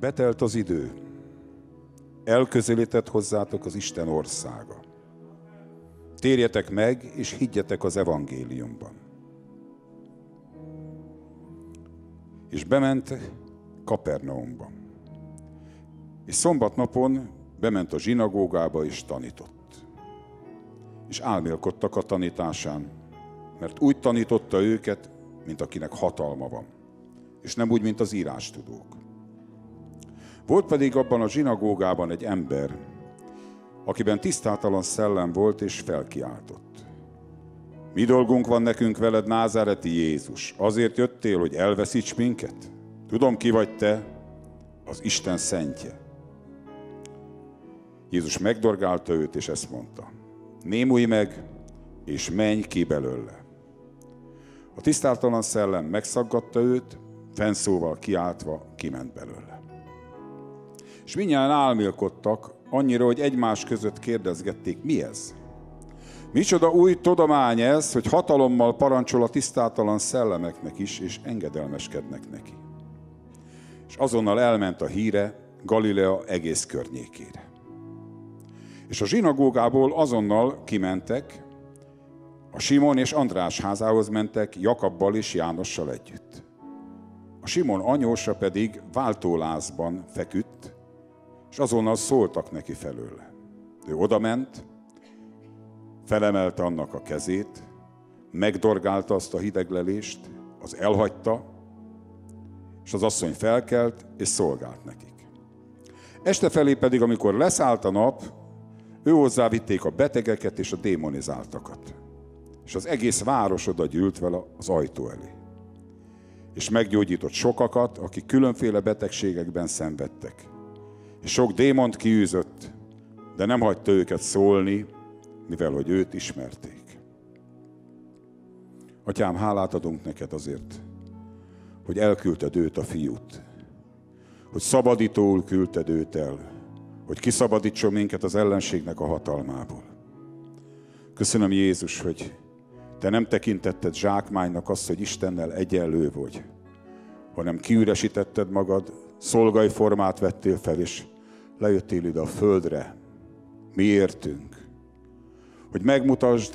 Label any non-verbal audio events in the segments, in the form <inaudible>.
Betelt az idő. Elközelített hozzátok az Isten országa. Térjetek meg, és higgyetek az evangéliumban. És bement Kapernaumban. És szombatnapon bement a zsinagógába, és tanított. És álmélkodtak a tanításán, mert úgy tanította őket, mint akinek hatalma van, és nem úgy, mint az írástudók. Volt pedig abban a zsinagógában egy ember, akiben tisztátalan szellem volt és felkiáltott. Mi dolgunk van nekünk veled, názáreti Jézus? Azért jöttél, hogy elveszíts minket? Tudom, ki vagy te, az Isten szentje. Jézus megdorgálta őt, és ezt mondta. Némulj meg, és menj ki belőle. A tisztátalan szellem megszaggatta őt, fenszóval kiáltva kiment belőle és minnyáján álmélkodtak, annyira, hogy egymás között kérdezgették, mi ez? Micsoda új tudomány ez, hogy hatalommal parancsol a tisztátalan szellemeknek is, és engedelmeskednek neki. És azonnal elment a híre Galilea egész környékére. És a zsinagógából azonnal kimentek, a Simon és András házához mentek Jakabbal és Jánossal együtt. A Simon anyósa pedig váltólázban feküdt, és azonnal szóltak neki felőle. Ő odament, felemelte annak a kezét, megdorgálta azt a hideglelést, az elhagyta, és az asszony felkelt, és szolgált nekik. Este felé pedig, amikor leszállt a nap, ő hozzá vitték a betegeket és a démonizáltakat. És az egész város oda gyűlt vele az ajtó elé. És meggyógyított sokakat, akik különféle betegségekben szenvedtek és sok démont kiűzött, de nem hagyta őket szólni, mivel hogy őt ismerték. Atyám, hálát adunk neked azért, hogy elküldted őt a fiút, hogy szabadítól küldted őt el, hogy kiszabadítson minket az ellenségnek a hatalmából. Köszönöm Jézus, hogy te nem tekintetted zsákmánynak azt, hogy Istennel egyenlő vagy, hanem kiüresítetted magad, szolgai formát vettél fel, és lejöttél ide a földre. Mi értünk. Hogy megmutasd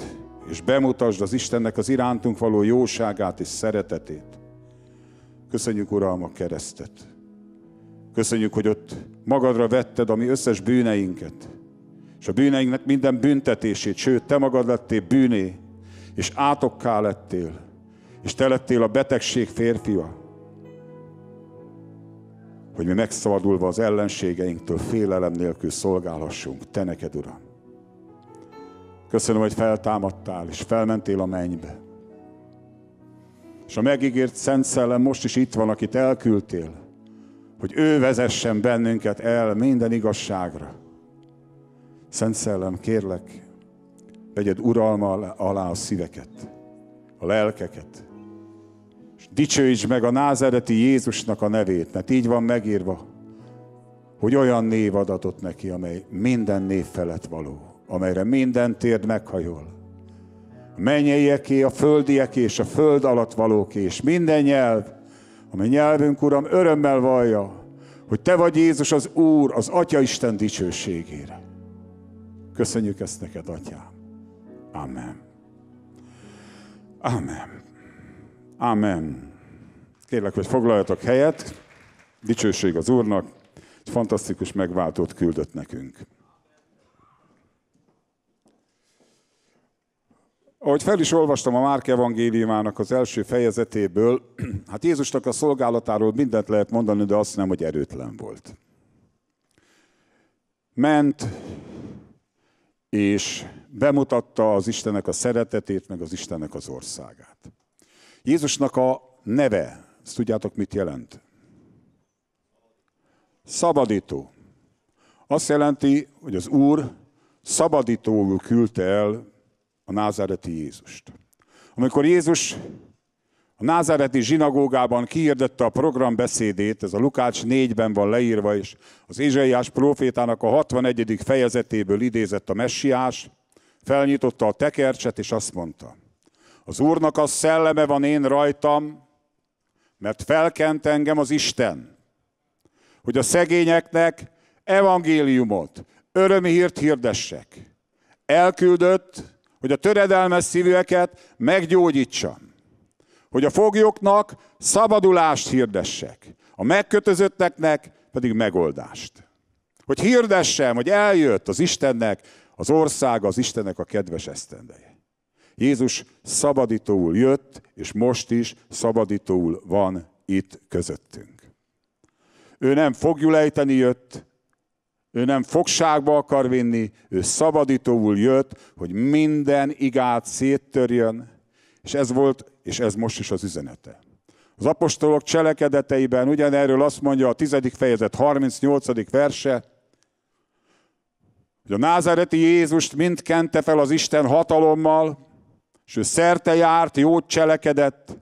és bemutasd az Istennek az irántunk való jóságát és szeretetét. Köszönjük, Uram, a keresztet. Köszönjük, hogy ott magadra vetted a mi összes bűneinket, és a bűneinknek minden büntetését, sőt, te magad lettél bűné, és átokká lettél, és te lettél a betegség férfia, hogy mi megszabadulva az ellenségeinktől félelem nélkül szolgálhassunk. Te neked, Uram. Köszönöm, hogy feltámadtál, és felmentél a mennybe. És a megígért Szent Szellem most is itt van, akit elküldtél, hogy ő vezessen bennünket el minden igazságra. Szent Szellem, kérlek, vegyed uralma alá a szíveket, a lelkeket, dicsőítsd meg a názereti Jézusnak a nevét, mert így van megírva, hogy olyan név adatott neki, amely minden név felett való, amelyre minden térd meghajol. A mennyeieké, a földieké és a föld alatt valóké, és minden nyelv, amely nyelvünk, Uram, örömmel vallja, hogy Te vagy Jézus az Úr, az Atya Isten dicsőségére. Köszönjük ezt neked, Atyám. Amen. Amen. Amen. Kérlek, hogy foglaljatok helyet. Dicsőség az Úrnak, egy fantasztikus megváltót küldött nekünk. Ahogy fel is olvastam a Márk evangéliumának az első fejezetéből, <clears throat> hát Jézusnak a szolgálatáról mindent lehet mondani, de azt nem, hogy erőtlen volt. Ment, és bemutatta az Istenek a szeretetét, meg az Istenek az országát. Jézusnak a neve, ezt tudjátok mit jelent? Szabadító. Azt jelenti, hogy az Úr szabadítóul küldte el a názáreti Jézust. Amikor Jézus a názáreti zsinagógában kiirdette a programbeszédét, ez a Lukács 4-ben van leírva, és az Ézsaiás profétának a 61. fejezetéből idézett a messiás, felnyitotta a tekercset, és azt mondta – az Úrnak a szelleme van én rajtam, mert felkent engem az Isten, hogy a szegényeknek evangéliumot, örömhírt hirdessek. Elküldött, hogy a töredelmes szívűeket meggyógyítsam, hogy a foglyoknak szabadulást hirdessek, a megkötözötteknek pedig megoldást. Hogy hirdessem, hogy eljött az Istennek az országa, az Istennek a kedves esztendeje. Jézus szabadítóul jött, és most is szabadítóul van itt közöttünk. Ő nem ejteni jött, ő nem fogságba akar vinni, ő szabadítóul jött, hogy minden igát széttörjön, és ez volt, és ez most is az üzenete. Az apostolok cselekedeteiben ugyanerről azt mondja a 10. fejezet 38. verse, hogy a názáreti Jézust mind kente fel az Isten hatalommal, és ő szerte járt, jót cselekedett,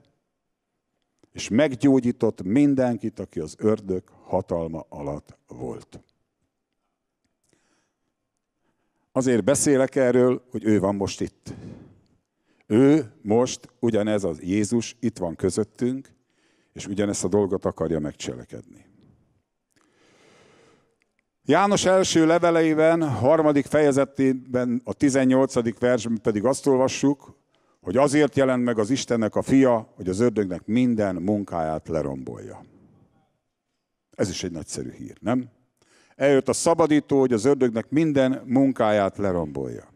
és meggyógyított mindenkit, aki az ördög hatalma alatt volt. Azért beszélek erről, hogy ő van most itt. Ő most ugyanez az Jézus itt van közöttünk, és ugyanezt a dolgot akarja megcselekedni. János első leveleiben, harmadik fejezetében, a 18. versben pedig azt olvassuk, hogy azért jelent meg az Istennek a fia, hogy az ördögnek minden munkáját lerombolja. Ez is egy nagyszerű hír, nem? Eljött a szabadító, hogy az ördögnek minden munkáját lerombolja.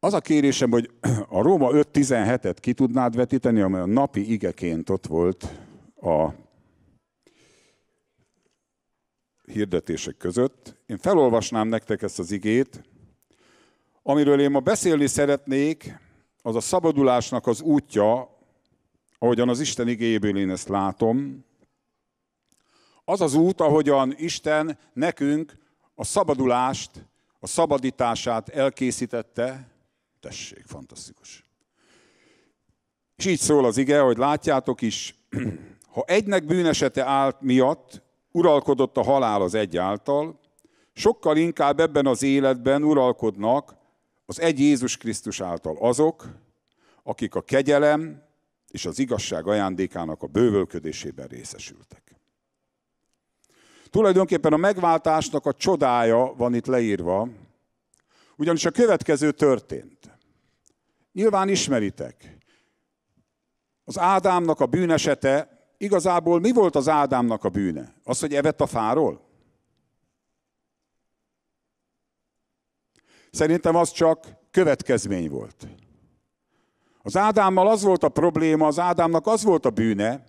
Az a kérésem, hogy a Róma 5.17-et ki tudnád vetíteni, amely a napi igeként ott volt a hirdetések között. Én felolvasnám nektek ezt az igét, Amiről én ma beszélni szeretnék, az a szabadulásnak az útja, ahogyan az Isten igéből én ezt látom, az az út, ahogyan Isten nekünk a szabadulást, a szabadítását elkészítette. Tessék, fantasztikus. És így szól az ige, hogy látjátok is, <clears throat> ha egynek bűnesete állt miatt, uralkodott a halál az egy által, sokkal inkább ebben az életben uralkodnak az egy Jézus Krisztus által azok, akik a kegyelem és az igazság ajándékának a bővölködésében részesültek. Tulajdonképpen a megváltásnak a csodája van itt leírva, ugyanis a következő történt. Nyilván ismeritek. Az Ádámnak a bűnesete, igazából mi volt az Ádámnak a bűne? Az, hogy evett a fáról? Szerintem az csak következmény volt. Az Ádámmal az volt a probléma, az Ádámnak az volt a bűne,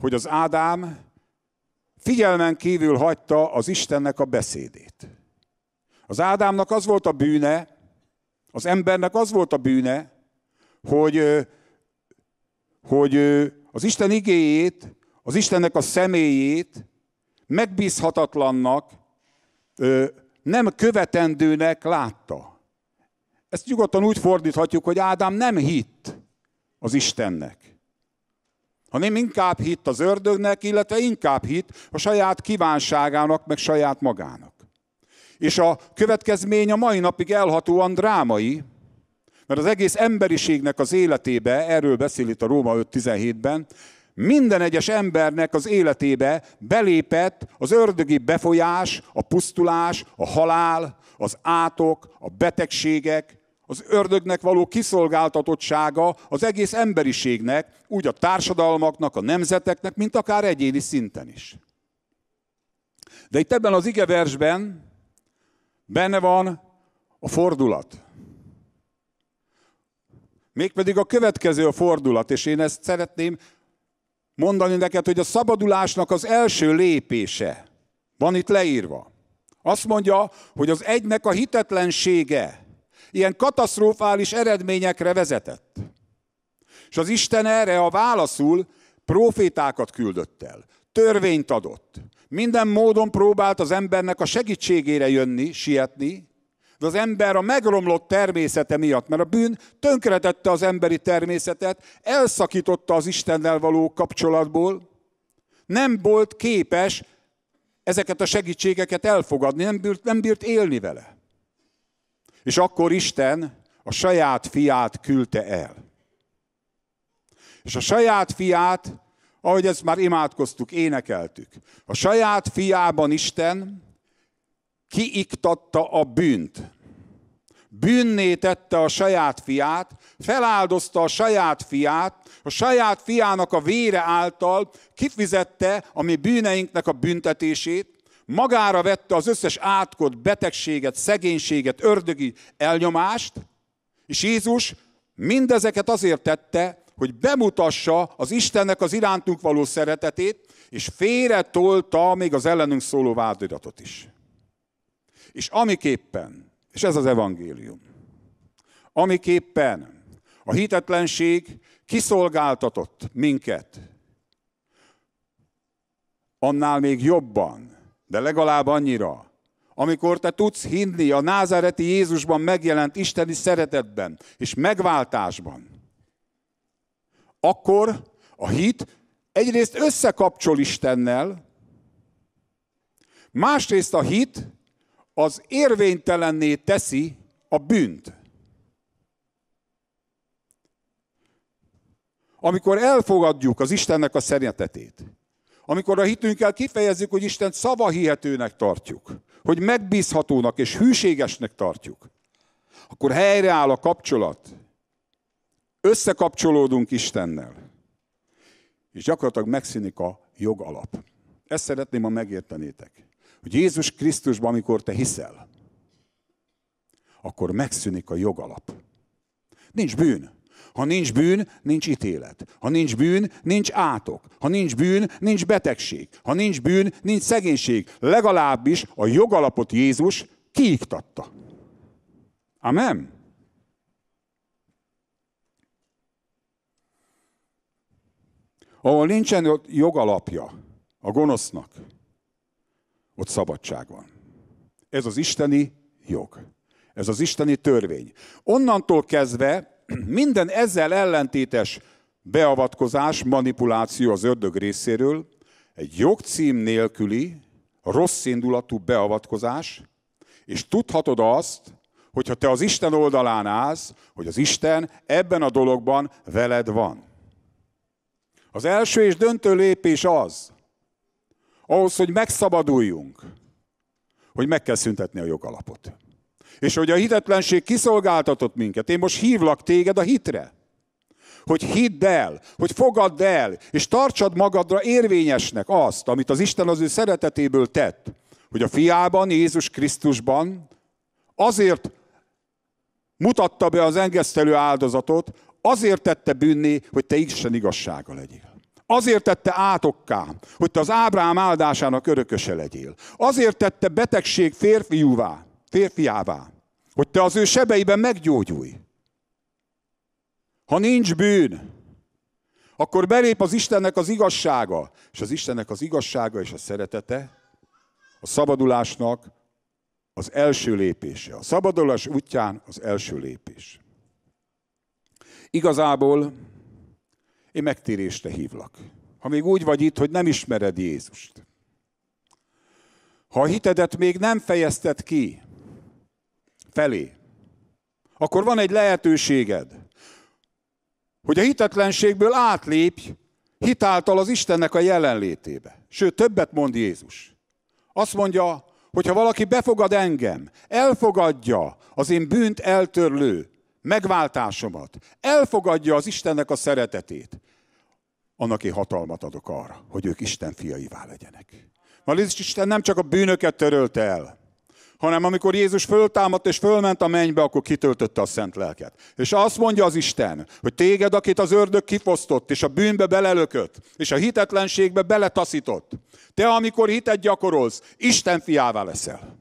hogy az Ádám figyelmen kívül hagyta az Istennek a beszédét. Az Ádámnak az volt a bűne, az embernek az volt a bűne, hogy, hogy az Isten igéjét, az Istennek a személyét megbízhatatlannak nem követendőnek látta. Ezt nyugodtan úgy fordíthatjuk, hogy Ádám nem hitt az Istennek, hanem inkább hitt az ördögnek, illetve inkább hitt a saját kívánságának, meg saját magának. És a következmény a mai napig elhatóan drámai, mert az egész emberiségnek az életébe, erről beszél itt a Róma 5.17-ben, minden egyes embernek az életébe belépett az ördögi befolyás, a pusztulás, a halál, az átok, a betegségek, az ördögnek való kiszolgáltatottsága az egész emberiségnek, úgy a társadalmaknak, a nemzeteknek, mint akár egyéni szinten is. De itt ebben az igeversben benne van a fordulat. Mégpedig a következő a fordulat, és én ezt szeretném mondani neked, hogy a szabadulásnak az első lépése van itt leírva. Azt mondja, hogy az egynek a hitetlensége ilyen katasztrofális eredményekre vezetett. És az Isten erre a válaszul profétákat küldött el, törvényt adott. Minden módon próbált az embernek a segítségére jönni, sietni, de az ember a megromlott természete miatt, mert a bűn tönkretette az emberi természetet, elszakította az Istennel való kapcsolatból, nem volt képes ezeket a segítségeket elfogadni, nem bírt, nem bírt élni vele. És akkor Isten a saját fiát küldte el. És a saját fiát, ahogy ezt már imádkoztuk, énekeltük, a saját fiában Isten kiiktatta a bűnt. Bűnné tette a saját fiát, feláldozta a saját fiát, a saját fiának a vére által kifizette a mi bűneinknek a büntetését, magára vette az összes átkot, betegséget, szegénységet, ördögi elnyomást, és Jézus mindezeket azért tette, hogy bemutassa az Istennek az irántunk való szeretetét, és félretolta még az ellenünk szóló vádiratot is. És amiképpen, és ez az evangélium, amiképpen a hitetlenség kiszolgáltatott minket, annál még jobban, de legalább annyira, amikor te tudsz hinni a názáreti Jézusban megjelent isteni szeretetben és megváltásban, akkor a hit egyrészt összekapcsol Istennel, másrészt a hit az érvénytelenné teszi a bűnt. Amikor elfogadjuk az Istennek a szeretetét, amikor a hitünkkel kifejezzük, hogy Isten szava hihetőnek tartjuk, hogy megbízhatónak és hűségesnek tartjuk, akkor helyreáll a kapcsolat. Összekapcsolódunk Istennel. És gyakorlatilag megszűnik a jogalap. Ezt szeretném, ha megértenétek hogy Jézus Krisztusban, amikor te hiszel, akkor megszűnik a jogalap. Nincs bűn. Ha nincs bűn, nincs ítélet. Ha nincs bűn, nincs átok. Ha nincs bűn, nincs betegség. Ha nincs bűn, nincs szegénység. Legalábbis a jogalapot Jézus kiiktatta. Amen. Ahol nincsen jogalapja a gonosznak, ott szabadság van. Ez az isteni jog. Ez az isteni törvény. Onnantól kezdve <clears throat> minden ezzel ellentétes beavatkozás, manipuláció az ördög részéről egy jogcím nélküli, rossz indulatú beavatkozás, és tudhatod azt, hogyha te az Isten oldalán állsz, hogy az Isten ebben a dologban veled van. Az első és döntő lépés az, ahhoz, hogy megszabaduljunk, hogy meg kell szüntetni a jogalapot. És hogy a hitetlenség kiszolgáltatott minket, én most hívlak téged a hitre. Hogy hidd el, hogy fogadd el, és tartsad magadra érvényesnek azt, amit az Isten az ő szeretetéből tett, hogy a fiában, Jézus Krisztusban azért mutatta be az engesztelő áldozatot, azért tette bűnné, hogy te Isten igazsága legyél. Azért tette átokká, hogy te az Ábrám áldásának örököse legyél. Azért tette betegség férfiúvá, férfiává, hogy te az ő sebeiben meggyógyulj. Ha nincs bűn, akkor belép az Istennek az igazsága, és az Istennek az igazsága és a szeretete a szabadulásnak az első lépése. A szabadulás útján az első lépés. Igazából én megtérésre hívlak. Ha még úgy vagy itt, hogy nem ismered Jézust. Ha a hitedet még nem fejezted ki felé, akkor van egy lehetőséged, hogy a hitetlenségből átlépj hitáltal az Istennek a jelenlétébe. Sőt, többet mond Jézus. Azt mondja, hogy ha valaki befogad engem, elfogadja az én bűnt eltörlő, megváltásomat, elfogadja az Istennek a szeretetét, annak én hatalmat adok arra, hogy ők Isten fiaivá legyenek. Mert Isten nem csak a bűnöket törölte el, hanem amikor Jézus föltámadt és fölment a mennybe, akkor kitöltötte a szent lelket. És azt mondja az Isten, hogy téged, akit az ördög kifosztott, és a bűnbe belelökött, és a hitetlenségbe beletaszított, te, amikor hitet gyakorolsz, Isten fiává leszel.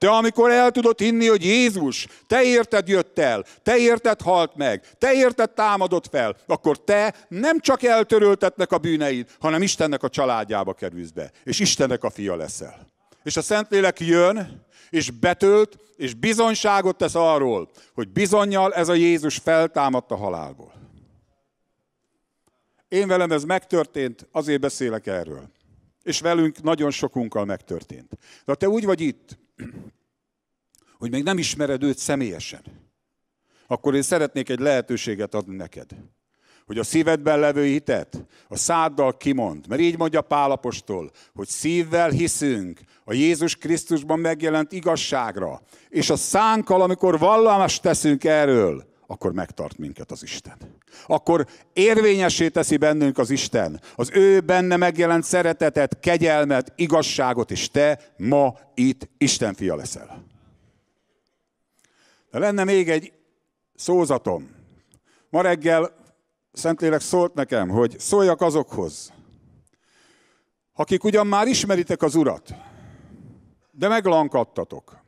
Te amikor el tudod hinni, hogy Jézus, te érted jött el, te érted halt meg, te érted támadott fel, akkor te nem csak eltöröltetnek a bűneid, hanem Istennek a családjába kerülsz be, és Istennek a fia leszel. És a Szentlélek jön, és betölt, és bizonyságot tesz arról, hogy bizonyal ez a Jézus feltámadt a halálból. Én velem ez megtörtént, azért beszélek erről. És velünk nagyon sokunkkal megtörtént. De ha te úgy vagy itt, <clears throat> hogy még nem ismered őt személyesen, akkor én szeretnék egy lehetőséget adni neked hogy a szívedben levő hitet a száddal kimond. Mert így mondja Pálapostól, hogy szívvel hiszünk a Jézus Krisztusban megjelent igazságra, és a szánkkal, amikor vallást teszünk erről, akkor megtart minket az Isten. Akkor érvényesé teszi bennünk az Isten, az ő benne megjelent szeretetet, kegyelmet, igazságot, és te ma itt Isten fia leszel. De lenne még egy szózatom. Ma reggel Szentlélek szólt nekem, hogy szóljak azokhoz, akik ugyan már ismeritek az Urat, de meglankadtatok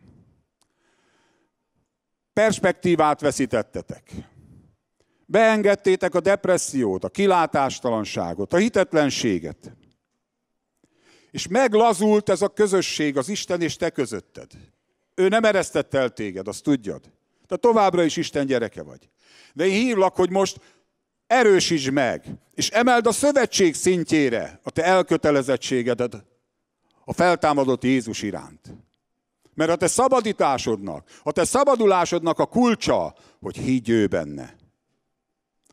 perspektívát veszítettetek. Beengedtétek a depressziót, a kilátástalanságot, a hitetlenséget. És meglazult ez a közösség az Isten és te közötted. Ő nem eresztett el téged, azt tudjad. Te továbbra is Isten gyereke vagy. De én hívlak, hogy most erősítsd meg, és emeld a szövetség szintjére a te elkötelezettségedet a feltámadott Jézus iránt. Mert a te szabadításodnak, a te szabadulásodnak a kulcsa, hogy higgy ő benne.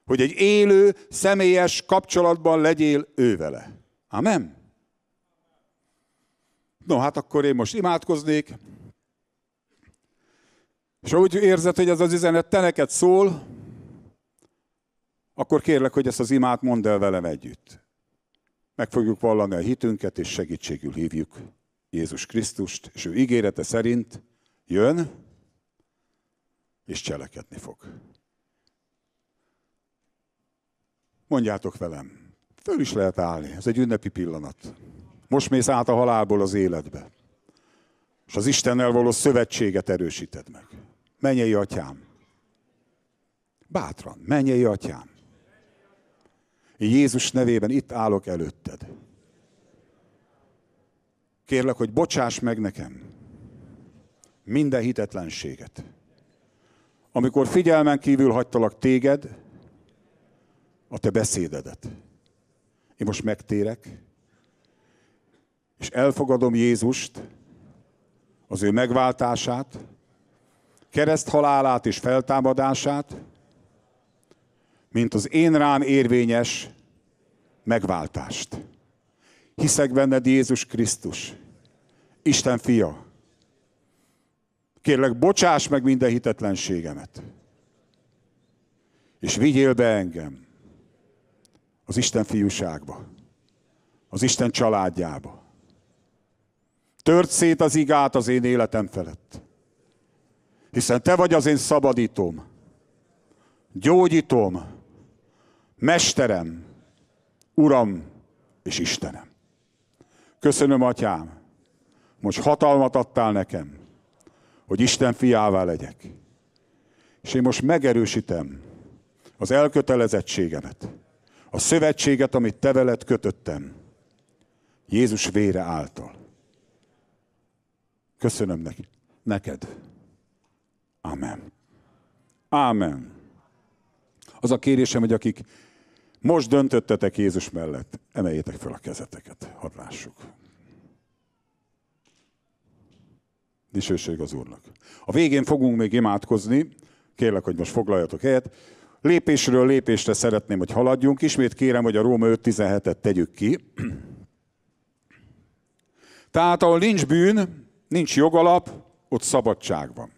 Hogy egy élő, személyes kapcsolatban legyél ő vele. Amen? No, hát akkor én most imádkoznék. És ha úgy érzed, hogy ez az üzenet te neked szól, akkor kérlek, hogy ezt az imát mondd el velem együtt. Meg fogjuk vallani a hitünket, és segítségül hívjuk Jézus Krisztust, és ő ígérete szerint jön, és cselekedni fog. Mondjátok velem, föl is lehet állni, ez egy ünnepi pillanat. Most mész át a halálból az életbe, és az Istennel való szövetséget erősíted meg. Menjei atyám, bátran, menjei atyám, én Jézus nevében itt állok előtted. Kérlek, hogy bocsáss meg nekem minden hitetlenséget. Amikor figyelmen kívül hagytalak téged, a te beszédedet. Én most megtérek, és elfogadom Jézust, az ő megváltását, kereszt halálát és feltámadását, mint az én rám érvényes megváltást. Hiszek benned Jézus Krisztus, Isten fia. Kérlek, bocsáss meg minden hitetlenségemet. És vigyél be engem az Isten fiúságba, az Isten családjába. Tört szét az igát az én életem felett. Hiszen te vagy az én szabadítom, gyógyítom, mesterem, uram és Istenem. Köszönöm, atyám, most hatalmat adtál nekem, hogy Isten fiává legyek. És én most megerősítem az elkötelezettségemet, a szövetséget, amit te veled kötöttem, Jézus vére által. Köszönöm neki. neked. Amen. Amen. Az a kérésem, hogy akik most döntöttetek Jézus mellett, emeljétek fel a kezeteket, hadd lássuk. Dicsőség az Úrnak. A végén fogunk még imádkozni, kérlek, hogy most foglaljatok helyet. Lépésről lépésre szeretném, hogy haladjunk. Ismét kérem, hogy a Róma 5.17-et tegyük ki. Tehát ahol nincs bűn, nincs jogalap, ott szabadság van.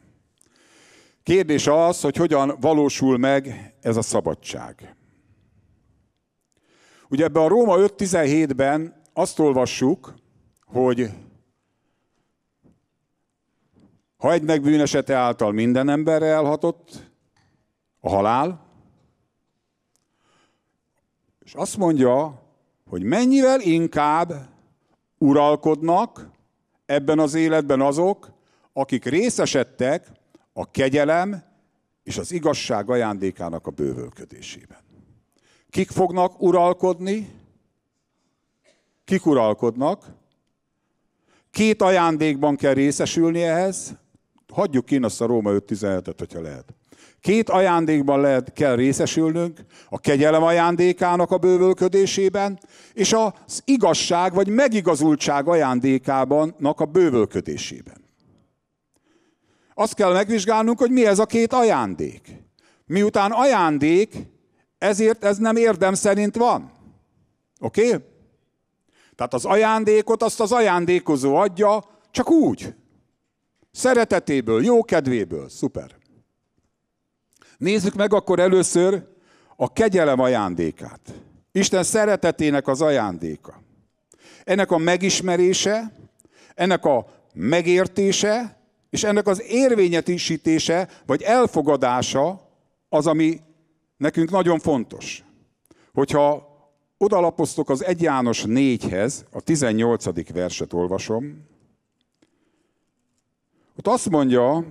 Kérdés az, hogy hogyan valósul meg ez a szabadság. Ugye ebben a Róma 5.17-ben azt olvassuk, hogy ha meg bűnesete által minden emberre elhatott, a halál. És azt mondja, hogy mennyivel inkább uralkodnak ebben az életben azok, akik részesedtek a kegyelem és az igazság ajándékának a bővölködésében. Kik fognak uralkodni? Kik uralkodnak? Két ajándékban kell részesülni ehhez, hagyjuk ki azt a Róma 5.17-et, hogyha lehet. Két ajándékban lehet, kell részesülnünk, a kegyelem ajándékának a bővölködésében, és az igazság vagy megigazultság ajándékában a bővölködésében. Azt kell megvizsgálnunk, hogy mi ez a két ajándék. Miután ajándék, ezért ez nem érdem szerint van. Oké? Okay? Tehát az ajándékot azt az ajándékozó adja, csak úgy. Szeretetéből, jó kedvéből, szuper. Nézzük meg akkor először a kegyelem ajándékát. Isten szeretetének az ajándéka. Ennek a megismerése, ennek a megértése, és ennek az érvényesítése, vagy elfogadása az, ami nekünk nagyon fontos. Hogyha odalapoztok az 1 János 4-hez, a 18. verset olvasom, ott azt mondja,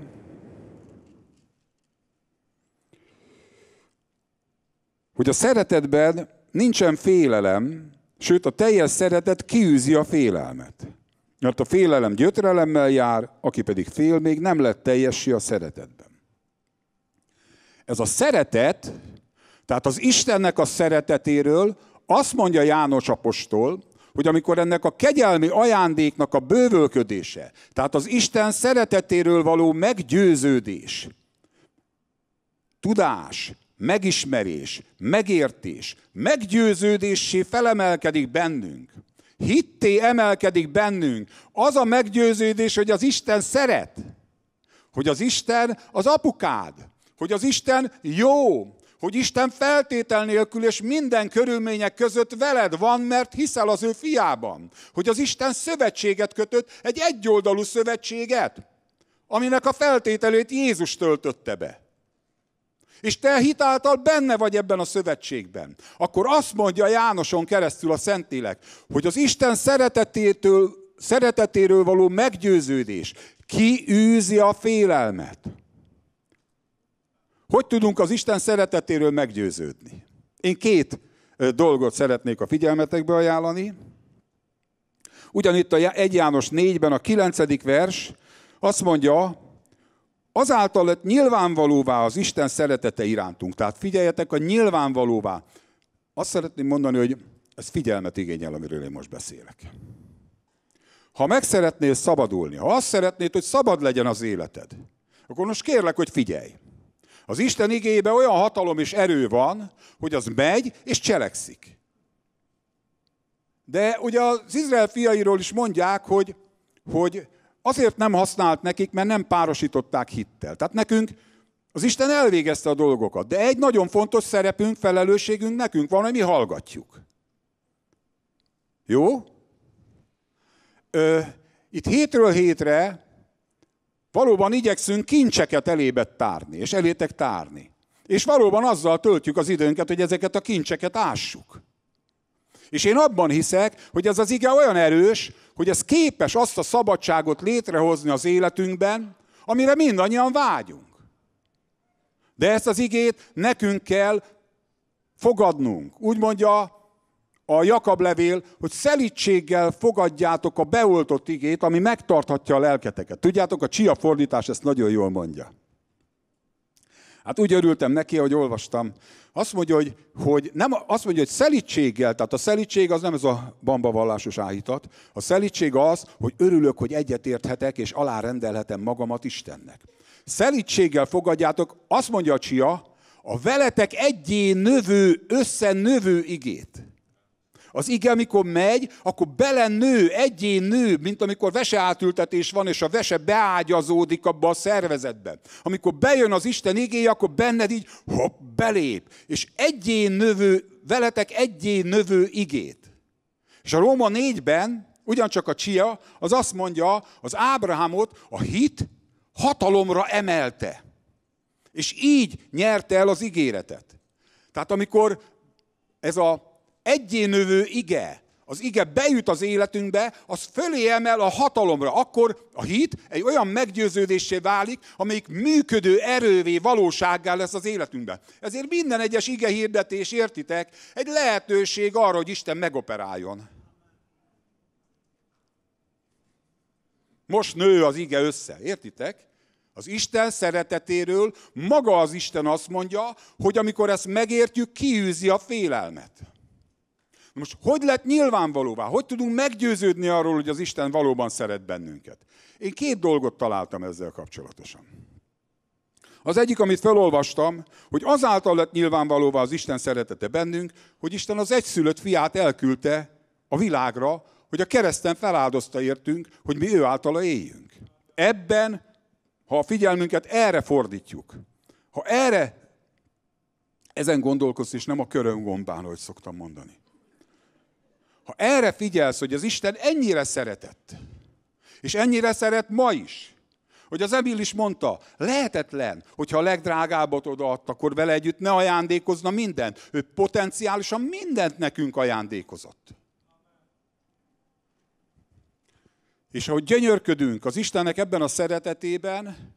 hogy a szeretetben nincsen félelem, sőt a teljes szeretet kiűzi a félelmet. Mert a félelem gyötrelemmel jár, aki pedig fél, még nem lett teljesi a szeretetben. Ez a szeretet, tehát az Istennek a szeretetéről azt mondja János apostol, hogy amikor ennek a kegyelmi ajándéknak a bővölködése, tehát az Isten szeretetéről való meggyőződés, tudás, megismerés, megértés, meggyőződéssé felemelkedik bennünk. Hitté emelkedik bennünk. Az a meggyőződés, hogy az Isten szeret, hogy az Isten az apukád, hogy az Isten jó, hogy Isten feltétel nélkül és minden körülmények között veled van, mert hiszel az ő fiában. Hogy az Isten szövetséget kötött, egy egyoldalú szövetséget, aminek a feltételét Jézus töltötte be. És te hitáltal benne vagy ebben a szövetségben. Akkor azt mondja Jánoson keresztül a Szentlélek, hogy az Isten szeretetétől, szeretetéről való meggyőződés kiűzi a félelmet. Hogy tudunk az Isten szeretetéről meggyőződni? Én két dolgot szeretnék a figyelmetekbe ajánlani. Ugyanitt a 1 János 4-ben a 9. vers azt mondja, azáltal lett nyilvánvalóvá az Isten szeretete irántunk. Tehát figyeljetek a nyilvánvalóvá. Azt szeretném mondani, hogy ez figyelmet igényel, amiről én most beszélek. Ha meg szeretnél szabadulni, ha azt szeretnéd, hogy szabad legyen az életed, akkor most kérlek, hogy figyelj. Az Isten igébe olyan hatalom és erő van, hogy az megy és cselekszik. De ugye az Izrael fiairól is mondják, hogy, hogy azért nem használt nekik, mert nem párosították hittel. Tehát nekünk az Isten elvégezte a dolgokat, de egy nagyon fontos szerepünk, felelősségünk nekünk van, hogy mi hallgatjuk. Jó? Ö, itt hétről hétre Valóban igyekszünk kincseket elébe tárni, és elétek tárni. És valóban azzal töltjük az időnket, hogy ezeket a kincseket ássuk. És én abban hiszek, hogy ez az ige olyan erős, hogy ez képes azt a szabadságot létrehozni az életünkben, amire mindannyian vágyunk. De ezt az igét nekünk kell fogadnunk. Úgy mondja a Jakab levél, hogy szelítséggel fogadjátok a beoltott igét, ami megtarthatja a lelketeket. Tudjátok, a csia fordítás ezt nagyon jól mondja. Hát úgy örültem neki, hogy olvastam. Azt mondja, hogy, hogy nem, azt mondja, hogy szelítséggel, tehát a szelítség az nem ez a vallásos áhítat. A szelítség az, hogy örülök, hogy egyetérthetek, és alárendelhetem magamat Istennek. Szelítséggel fogadjátok, azt mondja a csia, a veletek egyé növő, összenövő igét. Az ige, amikor megy, akkor bele nő, egyé nő, mint amikor vese átültetés van, és a vese beágyazódik abba a szervezetben. Amikor bejön az Isten igéje, akkor benned így hopp, belép, és egyé növő, veletek egyé növő igét. És a Róma 4-ben, ugyancsak a csia, az azt mondja, az Ábrahámot a hit hatalomra emelte. És így nyerte el az ígéretet. Tehát amikor ez a egyénövő ige, az ige bejut az életünkbe, az fölé emel a hatalomra. Akkor a hit egy olyan meggyőződésé válik, amelyik működő erővé, valósággá lesz az életünkben. Ezért minden egyes ige hirdetés, értitek, egy lehetőség arra, hogy Isten megoperáljon. Most nő az ige össze, értitek? Az Isten szeretetéről maga az Isten azt mondja, hogy amikor ezt megértjük, kiűzi a félelmet. Most hogy lett nyilvánvalóvá? Hogy tudunk meggyőződni arról, hogy az Isten valóban szeret bennünket? Én két dolgot találtam ezzel kapcsolatosan. Az egyik, amit felolvastam, hogy azáltal lett nyilvánvalóvá az Isten szeretete bennünk, hogy Isten az egyszülött fiát elküldte a világra, hogy a kereszten feláldozta értünk, hogy mi ő általa éljünk. Ebben, ha a figyelmünket erre fordítjuk, ha erre ezen gondolkozz, és nem a gombán, ahogy szoktam mondani, ha erre figyelsz, hogy az Isten ennyire szeretett, és ennyire szeret ma is, hogy az Emil is mondta, lehetetlen, hogyha a legdrágábbat odaadt, akkor vele együtt ne ajándékozna mindent. Ő potenciálisan mindent nekünk ajándékozott. És ahogy gyönyörködünk az Istennek ebben a szeretetében,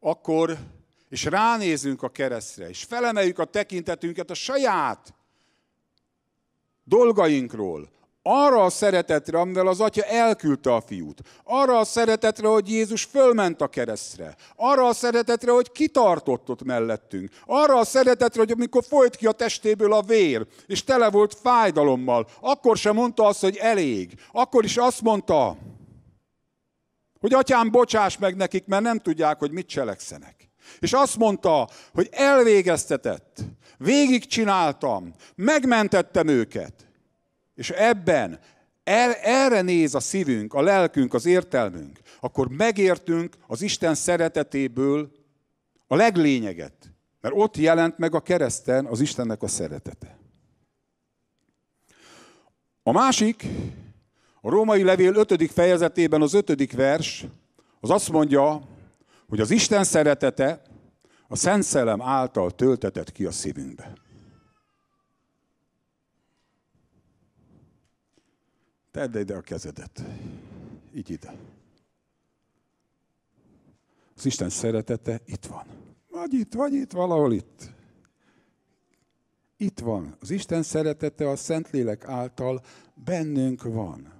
akkor, és ránézünk a keresztre, és felemeljük a tekintetünket a saját dolgainkról, arra a szeretetre, amivel az atya elküldte a fiút, arra a szeretetre, hogy Jézus fölment a keresztre, arra a szeretetre, hogy kitartott ott mellettünk, arra a szeretetre, hogy amikor folyt ki a testéből a vér, és tele volt fájdalommal, akkor sem mondta azt, hogy elég, akkor is azt mondta, hogy atyám, bocsáss meg nekik, mert nem tudják, hogy mit cselekszenek. És azt mondta, hogy elvégeztetett, végigcsináltam, megmentettem őket és ebben el, erre néz a szívünk, a lelkünk, az értelmünk, akkor megértünk az Isten szeretetéből a leglényeget. Mert ott jelent meg a kereszten az Istennek a szeretete. A másik, a római levél 5. fejezetében az 5. vers, az azt mondja, hogy az Isten szeretete a Szent Szellem által töltetett ki a szívünkbe. Tedd ide a kezedet. Így ide. Az Isten szeretete itt van. Vagy itt, vagy itt, valahol itt. Itt van. Az Isten szeretete a Szentlélek által bennünk van.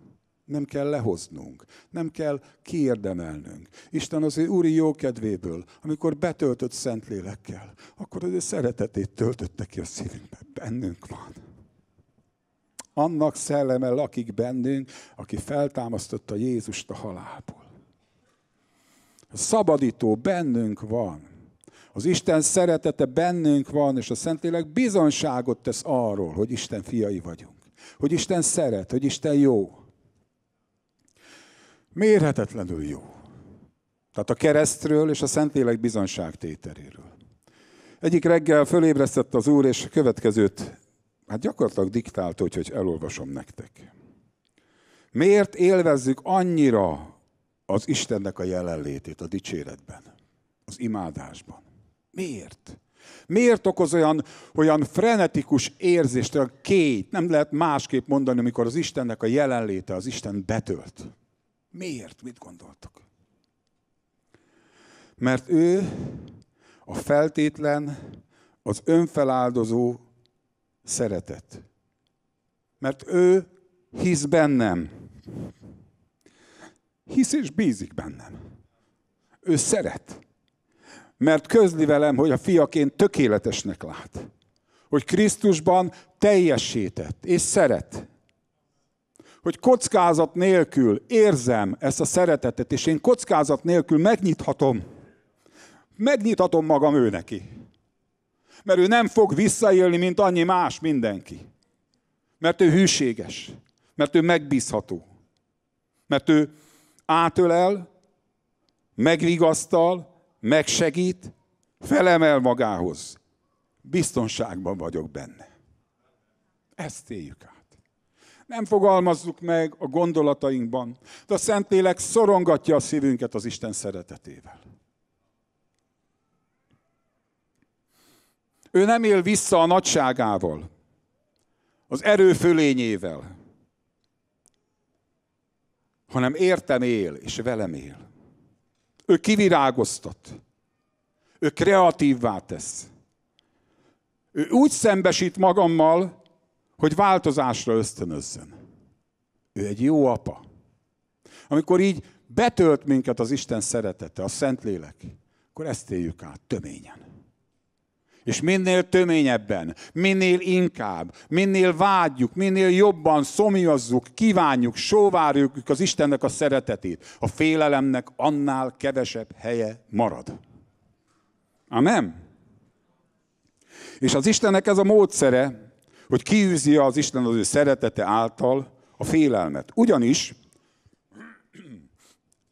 Nem kell lehoznunk, nem kell kiérdemelnünk. Isten az ő úri jókedvéből, amikor betöltött Szentlélekkel, akkor az ő szeretetét töltötte ki a szívünkbe. Bennünk van annak szelleme lakik bennünk, aki feltámasztotta Jézust a halálból. A szabadító bennünk van. Az Isten szeretete bennünk van, és a Szentlélek bizonságot tesz arról, hogy Isten fiai vagyunk. Hogy Isten szeret, hogy Isten jó. Mérhetetlenül jó. Tehát a keresztről és a Szentlélek bizonságtételéről. Egyik reggel fölébresztett az Úr, és a következőt hát gyakorlatilag diktált, hogy elolvasom nektek. Miért élvezzük annyira az Istennek a jelenlétét a dicséretben, az imádásban? Miért? Miért okoz olyan, olyan frenetikus érzést, olyan két, nem lehet másképp mondani, amikor az Istennek a jelenléte, az Isten betölt? Miért? Mit gondoltok? Mert ő a feltétlen, az önfeláldozó Szeretet, Mert ő hisz bennem. Hisz és bízik bennem. Ő szeret. Mert közli velem, hogy a fiaként tökéletesnek lát. Hogy Krisztusban teljesített és szeret. Hogy kockázat nélkül érzem ezt a szeretetet, és én kockázat nélkül megnyithatom. Megnyithatom magam ő neki. Mert ő nem fog visszaélni, mint annyi más mindenki. Mert ő hűséges, mert ő megbízható, mert ő átölel, megvigasztal, megsegít, felemel magához. Biztonságban vagyok benne. Ezt éljük át. Nem fogalmazzuk meg a gondolatainkban, de a Szentlélek szorongatja a szívünket az Isten szeretetével. Ő nem él vissza a nagyságával, az erőfölényével, hanem értem él, és velem él. Ő kivirágoztat. Ő kreatívvá tesz. Ő úgy szembesít magammal, hogy változásra ösztönözzön. Ő egy jó apa. Amikor így betölt minket az Isten szeretete, a Szentlélek, akkor ezt éljük át töményen. És minél töményebben, minél inkább, minél vágyjuk, minél jobban szomjazzuk, kívánjuk, sóvárjuk az Istennek a szeretetét, a félelemnek annál kevesebb helye marad. Amen? És az Istennek ez a módszere, hogy kiűzi az Isten az ő szeretete által a félelmet. Ugyanis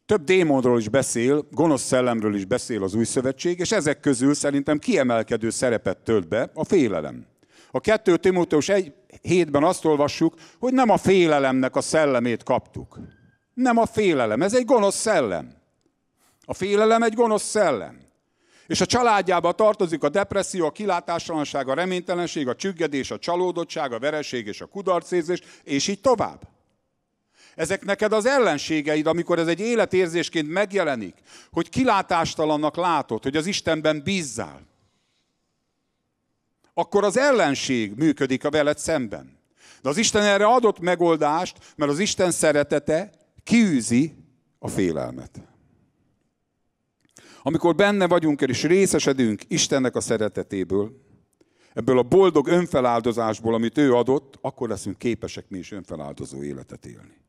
több démonról is beszél, gonosz szellemről is beszél az új szövetség, és ezek közül szerintem kiemelkedő szerepet tölt be a félelem. A 2 Timóteus 1 hétben azt olvassuk, hogy nem a félelemnek a szellemét kaptuk. Nem a félelem, ez egy gonosz szellem. A félelem egy gonosz szellem. És a családjába tartozik a depresszió, a kilátástalanság, a reménytelenség, a csüggedés, a csalódottság, a vereség és a kudarcézés, és így tovább. Ezek neked az ellenségeid, amikor ez egy életérzésként megjelenik, hogy kilátástalannak látod, hogy az Istenben bízzál. Akkor az ellenség működik a veled szemben. De az Isten erre adott megoldást, mert az Isten szeretete kiűzi a félelmet. Amikor benne vagyunk és részesedünk Istennek a szeretetéből, ebből a boldog önfeláldozásból, amit ő adott, akkor leszünk képesek mi is önfeláldozó életet élni.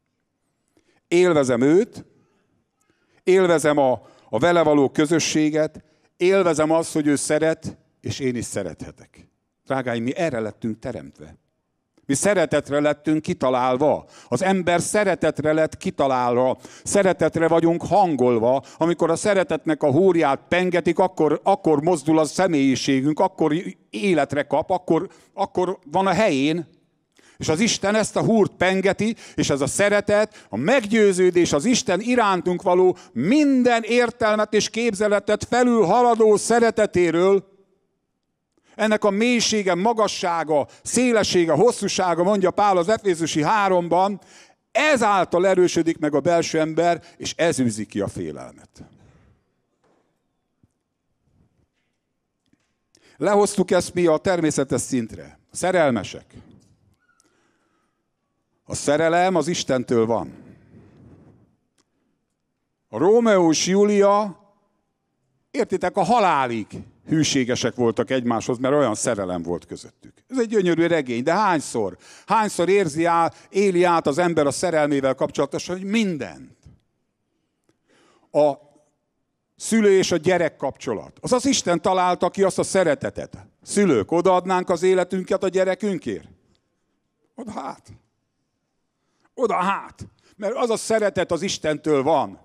Élvezem őt, élvezem a, a vele való közösséget, élvezem azt, hogy ő szeret, és én is szerethetek. Drágáim, mi erre lettünk teremtve. Mi szeretetre lettünk kitalálva. Az ember szeretetre lett kitalálva. Szeretetre vagyunk hangolva. Amikor a szeretetnek a húrját pengetik, akkor, akkor mozdul a személyiségünk, akkor életre kap, akkor, akkor van a helyén. És az Isten ezt a húrt pengeti, és ez a szeretet, a meggyőződés, az Isten irántunk való minden értelmet és képzeletet felül haladó szeretetéről, ennek a mélysége, magassága, szélessége, hosszúsága, mondja Pál az Efézusi 3-ban, ezáltal erősödik meg a belső ember, és ez űzi ki a félelmet. Lehoztuk ezt mi a természetes szintre. Szerelmesek. A szerelem az Istentől van. A Rómeó és Júlia, értitek, a halálig hűségesek voltak egymáshoz, mert olyan szerelem volt közöttük. Ez egy gyönyörű regény, de hányszor? Hányszor érzi át, éli át az ember a szerelmével kapcsolatosan, hogy mindent? A szülő és a gyerek kapcsolat. Az az Isten találta ki azt a szeretetet. Szülők, odaadnánk az életünket a gyerekünkért? Oda hát. Oda hát, mert az a szeretet az Istentől van.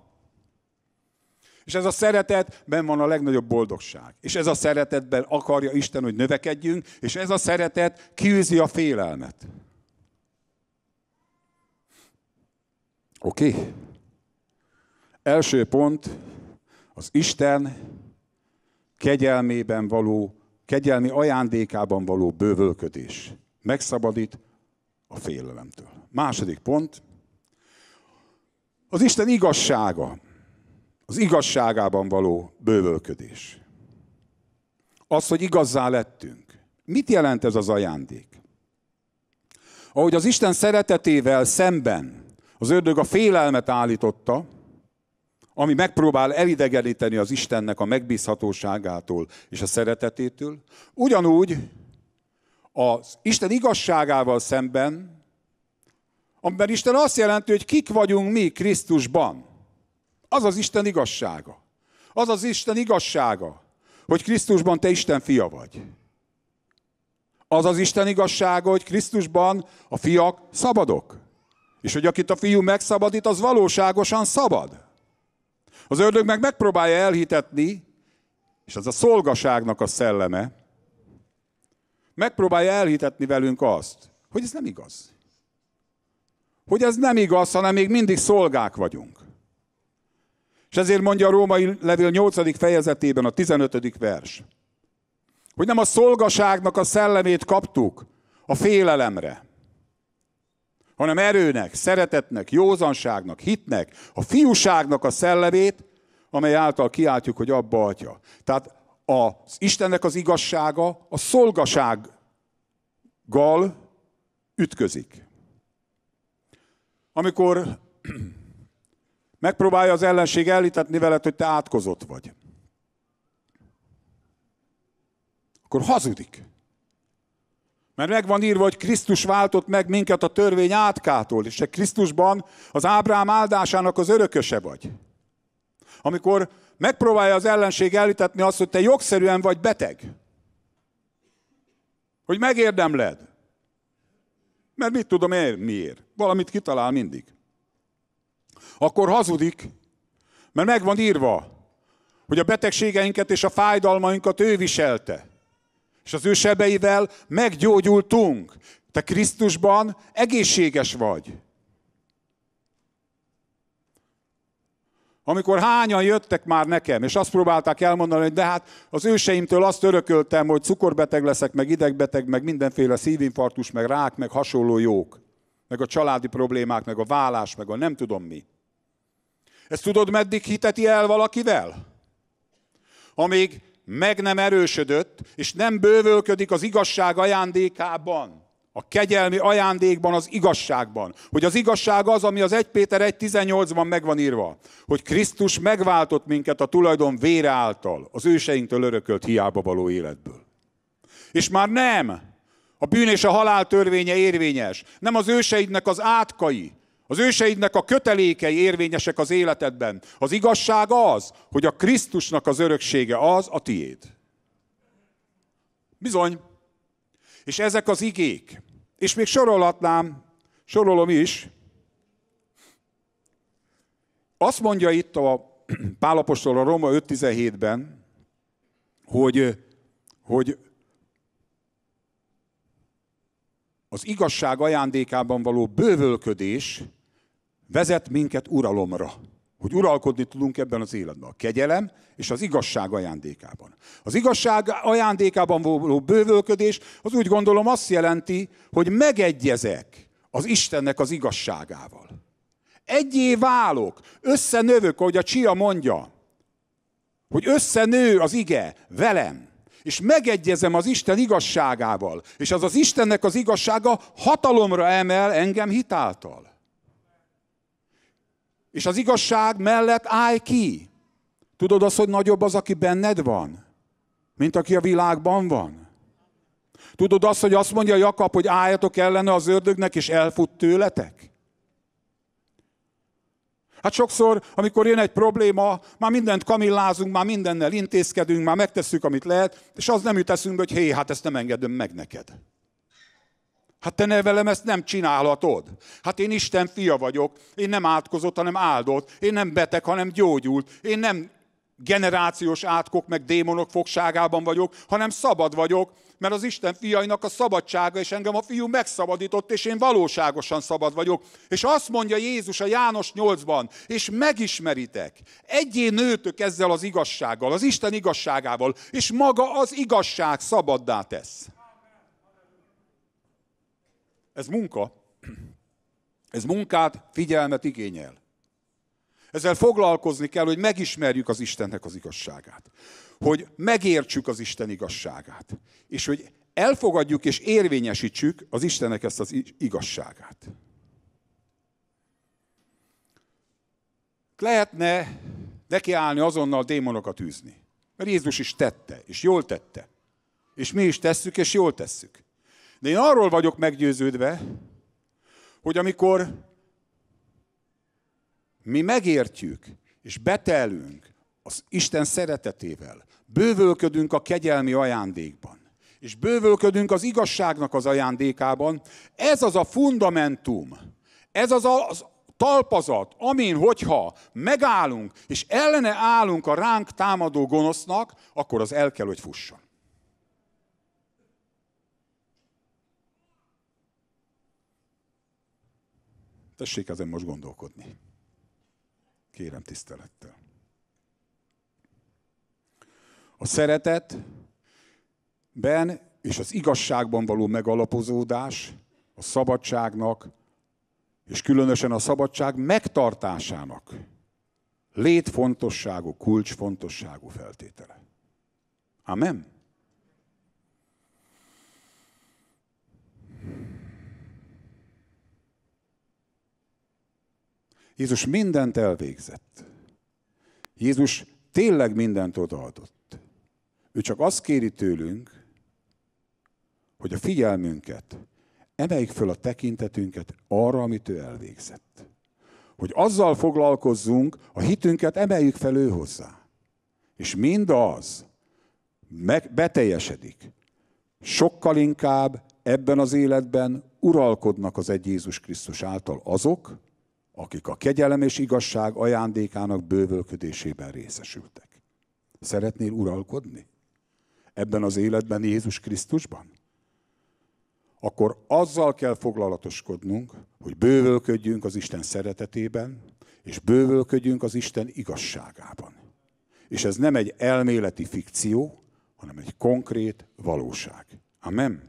És ez a szeretetben van a legnagyobb boldogság. És ez a szeretetben akarja Isten, hogy növekedjünk, és ez a szeretet kiűzi a félelmet. Oké? Okay? Első pont, az Isten kegyelmében való, kegyelmi ajándékában való bővölködés. Megszabadít a félelemtől. Második pont. Az Isten igazsága. Az igazságában való bővölködés. Az, hogy igazzá lettünk. Mit jelent ez az ajándék? Ahogy az Isten szeretetével szemben az ördög a félelmet állította, ami megpróbál elidegeníteni az Istennek a megbízhatóságától és a szeretetétől, ugyanúgy az Isten igazságával szemben Amiben Isten azt jelenti, hogy kik vagyunk mi Krisztusban. Az az Isten igazsága. Az az Isten igazsága, hogy Krisztusban te Isten fia vagy. Az az Isten igazsága, hogy Krisztusban a fiak szabadok. És hogy akit a fiú megszabadít, az valóságosan szabad. Az ördög meg megpróbálja elhitetni, és az a szolgaságnak a szelleme, megpróbálja elhitetni velünk azt, hogy ez nem igaz hogy ez nem igaz, hanem még mindig szolgák vagyunk. És ezért mondja a római levél 8. fejezetében a 15. vers, hogy nem a szolgaságnak a szellemét kaptuk a félelemre, hanem erőnek, szeretetnek, józanságnak, hitnek, a fiúságnak a szellemét, amely által kiáltjuk, hogy abba atya. Tehát az Istennek az igazsága a szolgasággal ütközik amikor <clears throat> megpróbálja az ellenség elítetni veled, hogy te átkozott vagy. Akkor hazudik. Mert meg van írva, hogy Krisztus váltott meg minket a törvény átkától, és te Krisztusban az Ábrám áldásának az örököse vagy. Amikor megpróbálja az ellenség elítetni azt, hogy te jogszerűen vagy beteg, hogy megérdemled. Mert mit tudom én miért? Valamit kitalál mindig. Akkor hazudik, mert meg van írva, hogy a betegségeinket és a fájdalmainkat ő viselte. És az ő sebeivel meggyógyultunk. Te Krisztusban egészséges vagy. Amikor hányan jöttek már nekem, és azt próbálták elmondani, hogy de hát az őseimtől azt örököltem, hogy cukorbeteg leszek, meg idegbeteg, meg mindenféle szívinfarktus, meg rák, meg hasonló jók meg a családi problémák, meg a vállás, meg a nem tudom mi. Ezt tudod, meddig hiteti el valakivel? Amíg meg nem erősödött, és nem bővölködik az igazság ajándékában, a kegyelmi ajándékban, az igazságban. Hogy az igazság az, ami az 1 Péter 1.18-ban megvan írva. Hogy Krisztus megváltott minket a tulajdon vére által, az őseinktől örökölt hiába való életből. És már nem a bűn és a halál törvénye érvényes. Nem az őseidnek az átkai, az őseidnek a kötelékei érvényesek az életedben. Az igazság az, hogy a Krisztusnak az öröksége az a tiéd. Bizony. És ezek az igék. És még sorolhatnám, sorolom is. Azt mondja itt a <clears throat> Pálapostól a Roma 5.17-ben, hogy, hogy az igazság ajándékában való bővölködés vezet minket uralomra. Hogy uralkodni tudunk ebben az életben. A kegyelem és az igazság ajándékában. Az igazság ajándékában való bővölködés az úgy gondolom azt jelenti, hogy megegyezek az Istennek az igazságával. Egyé válok, összenövök, ahogy a csia mondja, hogy összenő az ige velem és megegyezem az Isten igazságával, és az az Istennek az igazsága hatalomra emel engem hitáltal. És az igazság mellett állj ki. Tudod azt, hogy nagyobb az, aki benned van, mint aki a világban van. Tudod azt, hogy azt mondja Jakab, hogy álljatok ellene az ördögnek, és elfut tőletek? Hát sokszor, amikor jön egy probléma, már mindent kamillázunk, már mindennel intézkedünk, már megtesszük, amit lehet, és az nem jut eszünkbe, hogy hé, hát ezt nem engedem meg neked. Hát te ne velem ezt nem csinálhatod. Hát én Isten fia vagyok, én nem átkozott, hanem áldott, én nem beteg, hanem gyógyult, én nem generációs átkok meg démonok fogságában vagyok, hanem szabad vagyok, mert az Isten fiainak a szabadsága, és engem a fiú megszabadított, és én valóságosan szabad vagyok. És azt mondja Jézus a János 8-ban, és megismeritek, egyé nőtök ezzel az igazsággal, az Isten igazságával, és maga az igazság szabaddá tesz. Ez munka. Ez munkát, figyelmet igényel. Ezzel foglalkozni kell, hogy megismerjük az Istennek az igazságát hogy megértsük az Isten igazságát, és hogy elfogadjuk és érvényesítsük az Istenek ezt az igazságát. Lehetne nekiállni azonnal démonokat űzni. Mert Jézus is tette, és jól tette. És mi is tesszük, és jól tesszük. De én arról vagyok meggyőződve, hogy amikor mi megértjük, és betelünk az Isten szeretetével, bővölködünk a kegyelmi ajándékban. És bővölködünk az igazságnak az ajándékában. Ez az a fundamentum, ez az a az talpazat, amin, hogyha megállunk, és ellene állunk a ránk támadó gonosznak, akkor az el kell, hogy fusson. Tessék ezen most gondolkodni. Kérem tisztelettel. A szeretetben és az igazságban való megalapozódás a szabadságnak, és különösen a szabadság megtartásának létfontosságú, kulcsfontosságú feltétele. Amen. Jézus mindent elvégzett. Jézus tényleg mindent odaadott. Ő csak azt kéri tőlünk, hogy a figyelmünket, emeljük föl a tekintetünket arra, amit ő elvégzett. Hogy azzal foglalkozzunk, a hitünket emeljük fel ő hozzá. És mindaz meg, beteljesedik. Sokkal inkább ebben az életben uralkodnak az egy Jézus Krisztus által azok, akik a kegyelem és igazság ajándékának bővölködésében részesültek. Szeretnél uralkodni? ebben az életben Jézus Krisztusban? Akkor azzal kell foglalatoskodnunk, hogy bővölködjünk az Isten szeretetében, és bővölködjünk az Isten igazságában. És ez nem egy elméleti fikció, hanem egy konkrét valóság. Amen.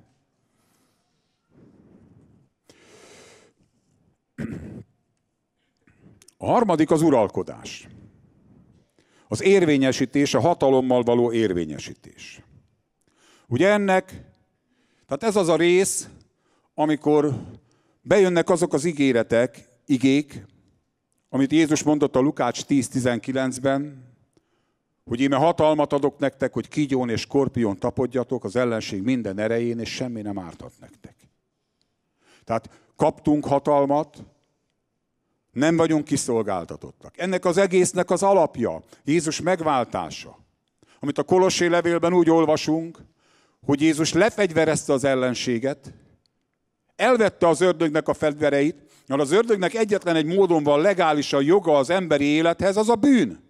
A harmadik az uralkodás. Az érvényesítés, a hatalommal való érvényesítés. Ugye ennek, tehát ez az a rész, amikor bejönnek azok az ígéretek, igék, amit Jézus mondott a Lukács 10.19-ben, hogy én hatalmat adok nektek, hogy kigyón és korpion tapodjatok, az ellenség minden erején, és semmi nem ártat nektek. Tehát kaptunk hatalmat, nem vagyunk kiszolgáltatottak. Ennek az egésznek az alapja, Jézus megváltása, amit a Kolossé levélben úgy olvasunk, hogy Jézus lefegyverezte az ellenséget, elvette az ördögnek a fegyvereit, mert az ördögnek egyetlen egy módon van legális a joga az emberi élethez, az a bűn.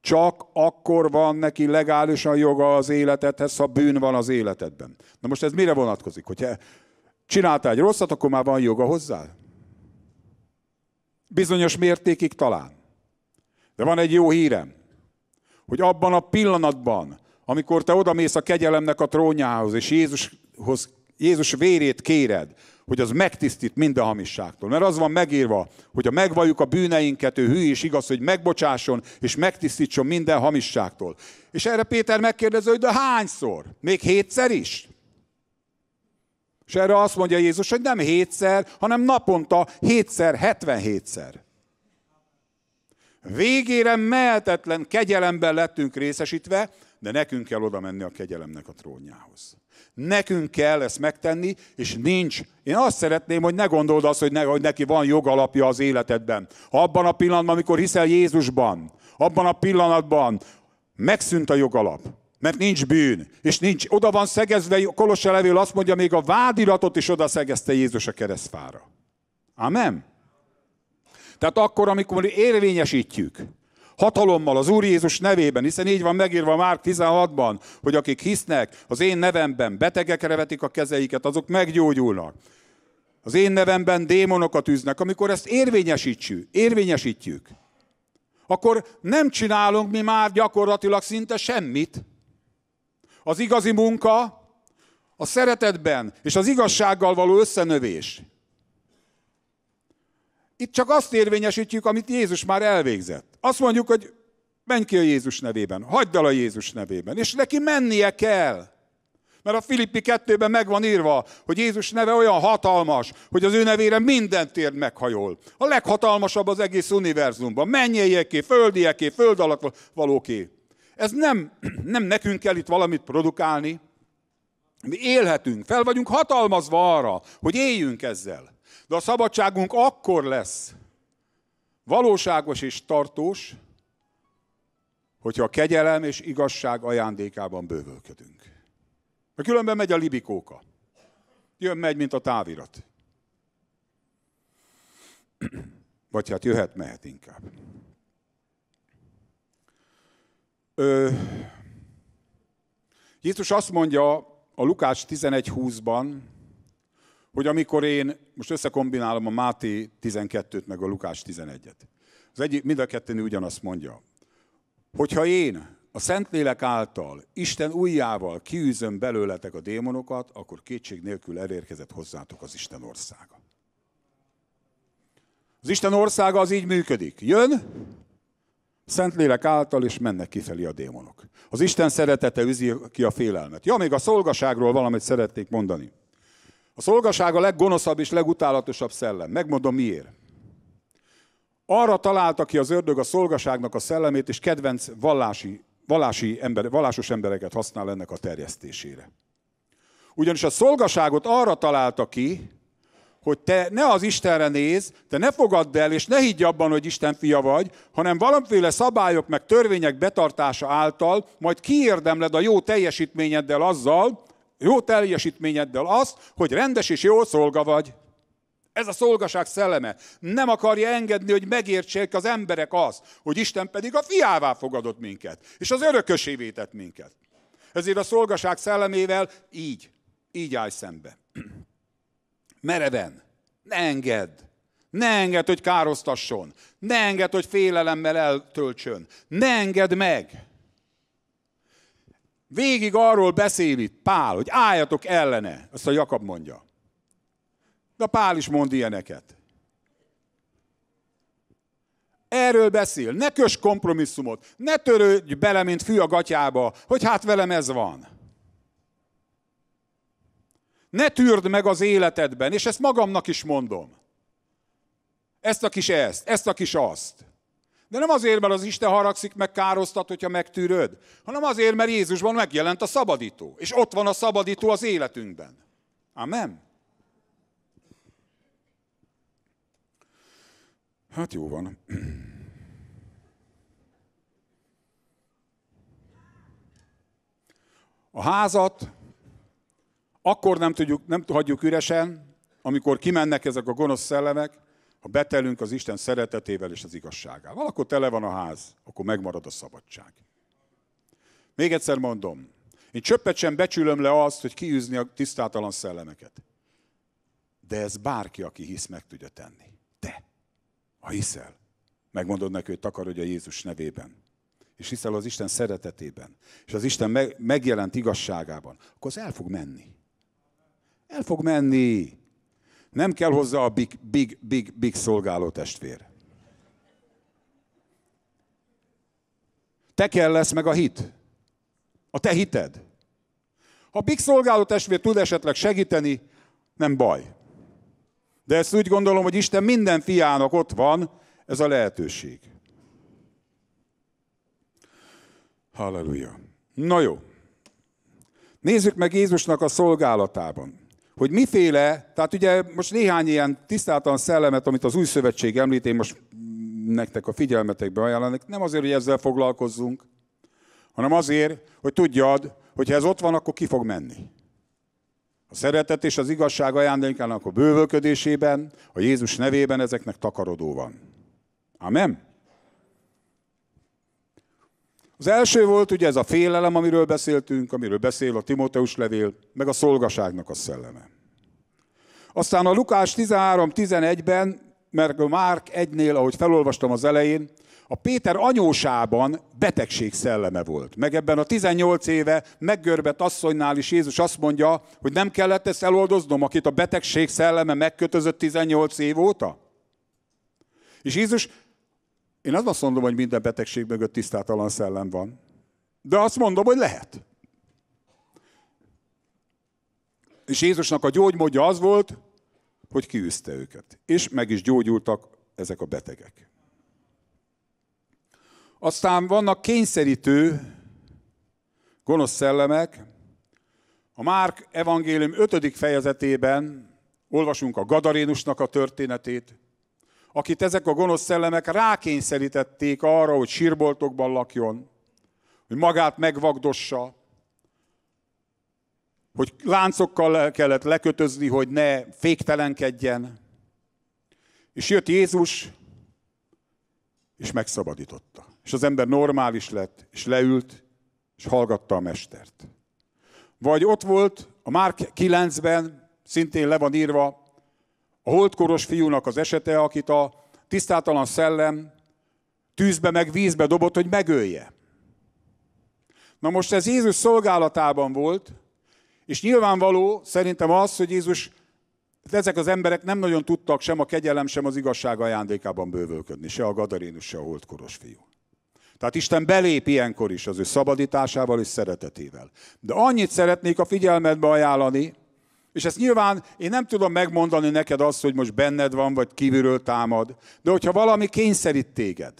Csak akkor van neki legálisan joga az életedhez, ha bűn van az életedben. Na most ez mire vonatkozik? Hogyha csináltál egy rosszat, akkor már van joga hozzá? Bizonyos mértékig talán. De van egy jó hírem hogy abban a pillanatban, amikor te odamész a kegyelemnek a trónjához, és Jézushoz, Jézus vérét kéred, hogy az megtisztít minden hamisságtól. Mert az van megírva, hogy a megvalljuk a bűneinket, ő hű és igaz, hogy megbocsásson és megtisztítson minden hamisságtól. És erre Péter megkérdezi, hogy de hányszor? Még hétszer is? És erre azt mondja Jézus, hogy nem hétszer, hanem naponta hétszer, hetvenhétszer. Végére mehetetlen kegyelemben lettünk részesítve, de nekünk kell oda menni a kegyelemnek a trónjához. Nekünk kell ezt megtenni, és nincs. Én azt szeretném, hogy ne gondold azt, hogy, ne, hogy neki van jogalapja az életedben. Ha abban a pillanatban, amikor hiszel Jézusban, abban a pillanatban megszűnt a jogalap, mert nincs bűn, és nincs, oda van szegezve, Kolossa levél azt mondja, még a vádiratot is oda szegezte Jézus a keresztfára. Amen. Tehát akkor, amikor érvényesítjük hatalommal az Úr Jézus nevében, hiszen így van megírva Márk 16-ban, hogy akik hisznek, az én nevemben betegekre vetik a kezeiket, azok meggyógyulnak. Az én nevemben démonokat üznek. Amikor ezt érvényesítjük, érvényesítjük, akkor nem csinálunk mi már gyakorlatilag szinte semmit. Az igazi munka a szeretetben és az igazsággal való összenövés. Itt csak azt érvényesítjük, amit Jézus már elvégzett. Azt mondjuk, hogy menj ki a Jézus nevében, hagyd el a Jézus nevében, és neki mennie kell. Mert a Filippi 2-ben meg van írva, hogy Jézus neve olyan hatalmas, hogy az ő nevére minden tér meghajol. A leghatalmasabb az egész univerzumban. Menjéjéké, földieké, föld valóké. Ez nem, <clears throat> nem nekünk kell itt valamit produkálni. Mi élhetünk, fel vagyunk hatalmazva arra, hogy éljünk ezzel. De a szabadságunk akkor lesz valóságos és tartós, hogyha a kegyelem és igazság ajándékában bővölködünk. Mert különben megy a libikóka. Jön, megy, mint a távirat. Vagy hát jöhet, mehet inkább. Ö, Jézus azt mondja a Lukács 11.20-ban, hogy amikor én, most összekombinálom a Máté 12-t meg a Lukás 11-et. Az egyik, mind a kettőn ugyanazt mondja. Hogyha én a Szentlélek által, Isten újjával kiűzöm belőletek a démonokat, akkor kétség nélkül elérkezett hozzátok az Isten országa. Az Isten országa az így működik. Jön, Szentlélek által, és mennek kifelé a démonok. Az Isten szeretete üzi ki a félelmet. Ja, még a szolgaságról valamit szeretnék mondani. A szolgaság a leggonoszabb és legutálatosabb szellem. Megmondom miért. Arra találta ki az ördög a szolgaságnak a szellemét, és kedvenc vallási, vallási ember, vallásos embereket használ ennek a terjesztésére. Ugyanis a szolgaságot arra találta ki, hogy te ne az Istenre néz, te ne fogadd el, és ne higgy abban, hogy Isten fia vagy, hanem valamiféle szabályok meg törvények betartása által majd kiérdemled a jó teljesítményeddel azzal, jó teljesítményeddel azt, hogy rendes és jó szolga vagy. Ez a szolgaság szelleme. Nem akarja engedni, hogy megértsék az emberek az, hogy Isten pedig a fiává fogadott minket, és az örökösévé tett minket. Ezért a szolgaság szellemével így, így állj szembe. <clears throat> Mereven, ne engedd, ne engedd, hogy károsztasson, ne engedd, hogy félelemmel eltöltsön, ne engedd meg. Végig arról beszél itt Pál, hogy álljatok ellene, azt a Jakab mondja. De Pál is mond ilyeneket. Erről beszél, ne kös kompromisszumot, ne törődj bele, mint fű a gatyába, hogy hát velem ez van. Ne tűrd meg az életedben, és ezt magamnak is mondom. Ezt a kis ezt, ezt a kis azt. De nem azért, mert az Isten haragszik, meg károsztat, hogyha megtűröd, hanem azért, mert Jézusban megjelent a szabadító. És ott van a szabadító az életünkben. Amen. Hát jó van. A házat akkor nem, tudjuk, nem hagyjuk üresen, amikor kimennek ezek a gonosz szellemek, ha betelünk az Isten szeretetével és az igazságával, akkor tele van a ház, akkor megmarad a szabadság. Még egyszer mondom, én csöppet sem becsülöm le azt, hogy kiűzni a tisztátalan szellemeket. De ez bárki, aki hisz, meg tudja tenni. Te, ha hiszel, megmondod neki, hogy a Jézus nevében, és hiszel az Isten szeretetében, és az Isten megjelent igazságában, akkor az el fog menni. El fog menni. Nem kell hozzá a big, big, big, big szolgáló testvér. Te kell lesz meg a hit. A te hited. Ha big szolgáló testvér tud esetleg segíteni, nem baj. De ezt úgy gondolom, hogy Isten minden fiának ott van ez a lehetőség. Halleluja. Na jó. Nézzük meg Jézusnak a szolgálatában hogy miféle, tehát ugye most néhány ilyen tisztátalan szellemet, amit az új szövetség említ, én most nektek a figyelmetekbe ajánlanak, nem azért, hogy ezzel foglalkozzunk, hanem azért, hogy tudjad, hogy ha ez ott van, akkor ki fog menni. A szeretet és az igazság ajándékának a bővölködésében, a Jézus nevében ezeknek takarodó van. Amen? Az első volt ugye ez a félelem, amiről beszéltünk, amiről beszél a Timóteus levél, meg a szolgaságnak a szelleme. Aztán a Lukás 1311 ben mert a Márk 1-nél, ahogy felolvastam az elején, a Péter anyósában betegség szelleme volt. Meg ebben a 18 éve meggörbet asszonynál is Jézus azt mondja, hogy nem kellett ezt eloldoznom, akit a betegség szelleme megkötözött 18 év óta? És Jézus én azt mondom, hogy minden betegség mögött tisztátalan szellem van. De azt mondom, hogy lehet. És Jézusnak a gyógymódja az volt, hogy kiűzte őket. És meg is gyógyultak ezek a betegek. Aztán vannak kényszerítő gonosz szellemek. A Márk evangélium 5. fejezetében olvasunk a Gadarénusnak a történetét, akit ezek a gonosz szellemek rákényszerítették arra, hogy sírboltokban lakjon, hogy magát megvagdossa, hogy láncokkal kellett lekötözni, hogy ne féktelenkedjen. És jött Jézus, és megszabadította. És az ember normális lett, és leült, és hallgatta a mestert. Vagy ott volt a Márk 9-ben, szintén le van írva, a holdkoros fiúnak az esete, akit a tisztátalan szellem tűzbe meg vízbe dobott, hogy megölje. Na most ez Jézus szolgálatában volt, és nyilvánvaló szerintem az, hogy Jézus, ezek az emberek nem nagyon tudtak sem a kegyelem, sem az igazság ajándékában bővölködni, se a gadarénus, se a holdkoros fiú. Tehát Isten belép ilyenkor is az ő szabadításával és szeretetével. De annyit szeretnék a figyelmetbe ajánlani, és ezt nyilván én nem tudom megmondani neked azt, hogy most benned van, vagy kívülről támad. De hogyha valami kényszerít téged,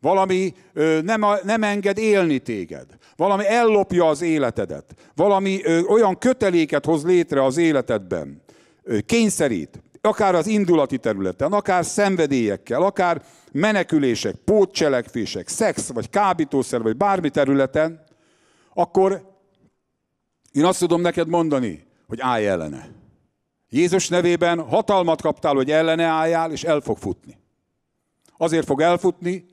valami ö, nem, nem enged élni téged, valami ellopja az életedet, valami ö, olyan köteléket hoz létre az életedben, ö, kényszerít, akár az indulati területen, akár szenvedélyekkel, akár menekülések, pótcselekvések, szex, vagy kábítószer, vagy bármi területen, akkor én azt tudom neked mondani, hogy állj ellene. Jézus nevében hatalmat kaptál, hogy ellene álljál, és el fog futni. Azért fog elfutni,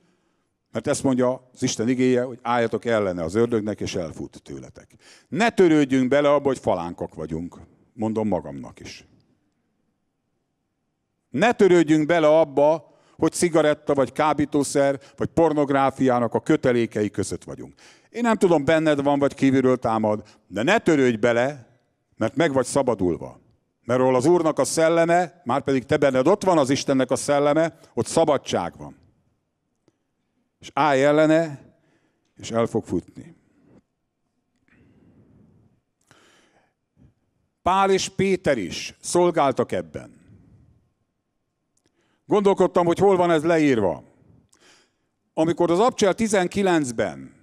mert ezt mondja az Isten igéje, hogy álljatok ellene az ördögnek, és elfut tőletek. Ne törődjünk bele abba, hogy falánkak vagyunk. Mondom magamnak is. Ne törődjünk bele abba, hogy cigaretta, vagy kábítószer, vagy pornográfiának a kötelékei között vagyunk. Én nem tudom, benned van, vagy kívülről támad, de ne törődj bele, mert meg vagy szabadulva. Mert ahol az Úrnak a szelleme, már pedig te benned ott van az Istennek a szelleme, ott szabadság van. És állj ellene, és el fog futni. Pál és Péter is szolgáltak ebben. Gondolkodtam, hogy hol van ez leírva. Amikor az Abcsel 19-ben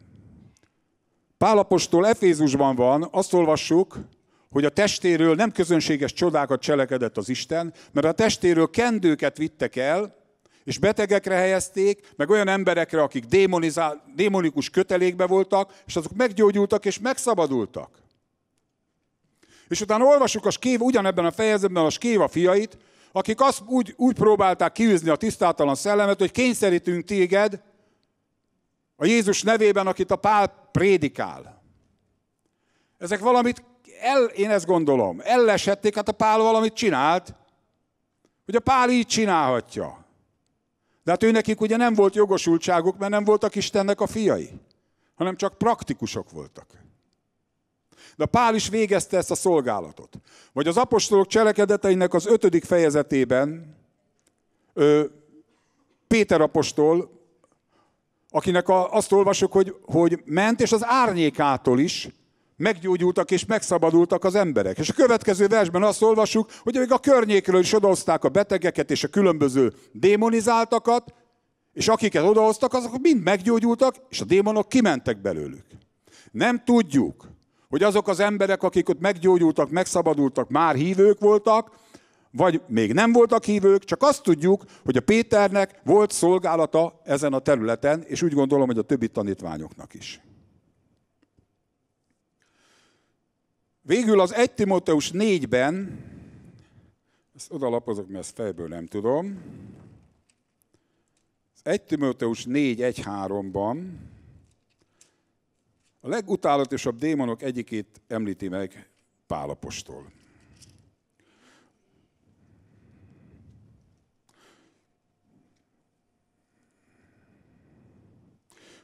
Pálapostól Efézusban van, azt olvassuk, hogy a testéről nem közönséges csodákat cselekedett az Isten, mert a testéről kendőket vittek el, és betegekre helyezték, meg olyan emberekre, akik démonikus kötelékbe voltak, és azok meggyógyultak és megszabadultak. És utána olvasjuk a skév, ugyanebben a fejezetben a skéva a fiait, akik azt úgy, úgy próbálták kiűzni a tisztátalan szellemet, hogy kényszerítünk téged a Jézus nevében, akit a pál prédikál. Ezek valamit el, én ezt gondolom, ellesették, hát a Pál valamit csinált, hogy a Pál így csinálhatja. De hát őnekik ugye nem volt jogosultságuk, mert nem voltak Istennek a fiai, hanem csak praktikusok voltak. De Pál is végezte ezt a szolgálatot. Vagy az apostolok cselekedeteinek az ötödik fejezetében ö, Péter apostol, akinek a, azt olvasok, hogy, hogy ment, és az árnyékától is, meggyógyultak és megszabadultak az emberek. És a következő versben azt olvassuk, hogy még a környékről is odahozták a betegeket és a különböző démonizáltakat, és akiket odahoztak, azok mind meggyógyultak, és a démonok kimentek belőlük. Nem tudjuk, hogy azok az emberek, akik ott meggyógyultak, megszabadultak, már hívők voltak, vagy még nem voltak hívők, csak azt tudjuk, hogy a Péternek volt szolgálata ezen a területen, és úgy gondolom, hogy a többi tanítványoknak is. Végül az 1 Timóteus 4-ben, ezt odalapozok, mert ezt fejből nem tudom, az 1 Timoteus 4.1.3-ban a legutálatosabb démonok egyikét említi meg Pálapostól.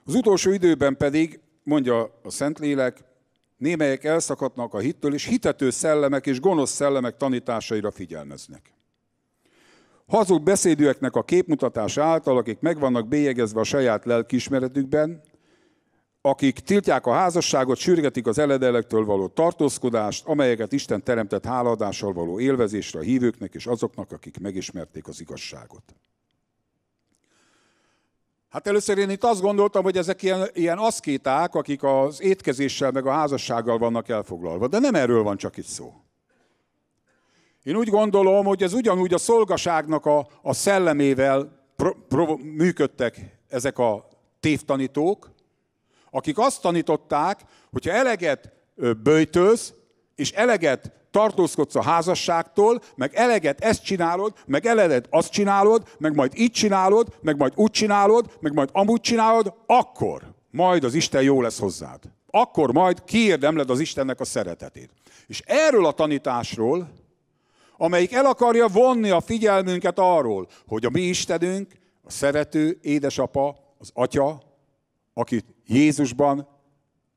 Az utolsó időben pedig, mondja a Szentlélek, némelyek elszakadnak a hittől, és hitető szellemek és gonosz szellemek tanításaira figyelmeznek. Hazug beszédűeknek a képmutatás által, akik meg vannak bélyegezve a saját lelkiismeretükben, akik tiltják a házasságot, sürgetik az eledelektől való tartózkodást, amelyeket Isten teremtett háladással való élvezésre a hívőknek és azoknak, akik megismerték az igazságot. Hát először én itt azt gondoltam, hogy ezek ilyen, ilyen aszkéták, akik az étkezéssel meg a házassággal vannak elfoglalva, de nem erről van csak itt szó. Én úgy gondolom, hogy ez ugyanúgy a szolgaságnak a, a szellemével pro, pro, működtek ezek a tévtanítók, akik azt tanították, hogyha eleget böjtölsz, és eleget tartózkodsz a házasságtól, meg eleget ezt csinálod, meg eleget azt csinálod, meg majd így csinálod, meg majd úgy csinálod, meg majd amúgy csinálod, akkor majd az Isten jó lesz hozzád. Akkor majd kiérdemled az Istennek a szeretetét. És erről a tanításról, amelyik el akarja vonni a figyelmünket arról, hogy a mi Istenünk, a szerető édesapa, az atya, akit Jézusban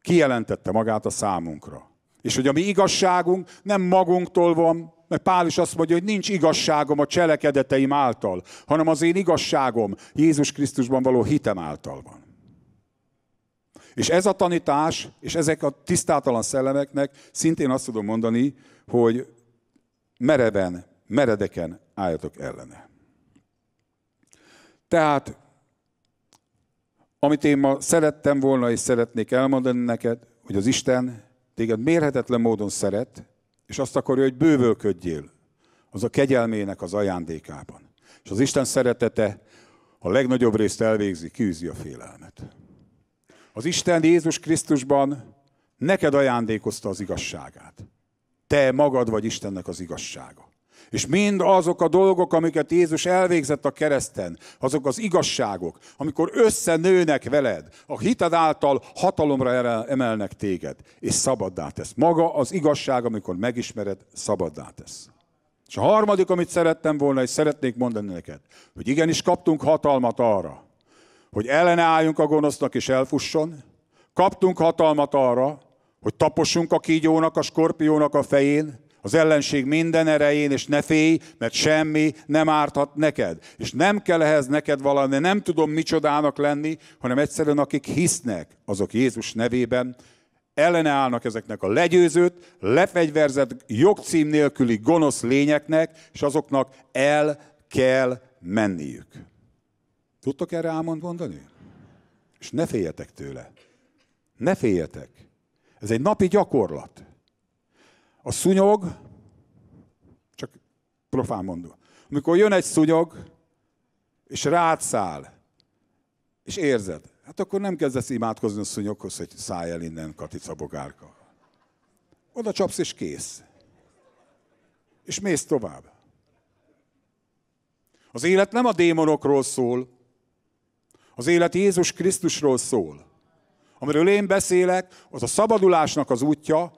kijelentette magát a számunkra. És hogy a mi igazságunk nem magunktól van, mert Pál is azt mondja, hogy nincs igazságom a cselekedeteim által, hanem az én igazságom Jézus Krisztusban való hitem által van. És ez a tanítás, és ezek a tisztátalan szellemeknek szintén azt tudom mondani, hogy mereven, meredeken álljatok ellene. Tehát, amit én ma szerettem volna és szeretnék elmondani neked, hogy az Isten téged mérhetetlen módon szeret, és azt akarja, hogy bővölködjél az a kegyelmének az ajándékában. És az Isten szeretete a legnagyobb részt elvégzi, kiűzi a félelmet. Az Isten Jézus Krisztusban neked ajándékozta az igazságát. Te magad vagy Istennek az igazsága. És mind azok a dolgok, amiket Jézus elvégzett a kereszten, azok az igazságok, amikor összenőnek veled, a hited által hatalomra emelnek téged, és szabaddá tesz. Maga az igazság, amikor megismered, szabaddá tesz. És a harmadik, amit szerettem volna, és szeretnék mondani neked, hogy igenis kaptunk hatalmat arra, hogy ellenálljunk a gonosznak és elfusson, kaptunk hatalmat arra, hogy tapossunk a kígyónak, a skorpiónak a fején, az ellenség minden erején, és ne félj, mert semmi nem árthat neked. És nem kell ehhez neked valami, nem tudom micsodának lenni, hanem egyszerűen akik hisznek, azok Jézus nevében ellenállnak ezeknek a legyőzött, lefegyverzett, jogcím nélküli gonosz lényeknek, és azoknak el kell menniük. Tudtok erre ámond mondani? És ne féljetek tőle. Ne féljetek. Ez egy napi gyakorlat. A szúnyog, csak profán mondom, amikor jön egy szúnyog, és rád száll, és érzed, hát akkor nem kezdesz imádkozni a szúnyoghoz, hogy szállj el innen, Katica bogárka. Oda csapsz, és kész. És mész tovább. Az élet nem a démonokról szól, az élet Jézus Krisztusról szól. Amiről én beszélek, az a szabadulásnak az útja,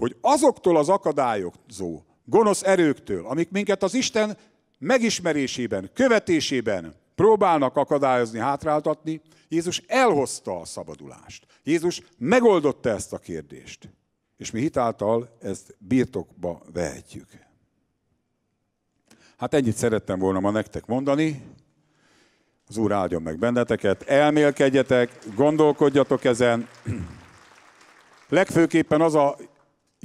hogy azoktól az akadályozó gonosz erőktől, amik minket az Isten megismerésében, követésében próbálnak akadályozni, hátráltatni, Jézus elhozta a szabadulást. Jézus megoldotta ezt a kérdést, és mi hitáltal ezt birtokba vehetjük. Hát ennyit szerettem volna ma nektek mondani. Az Úr áldjon meg benneteket, elmélkedjetek, gondolkodjatok ezen. Legfőképpen az a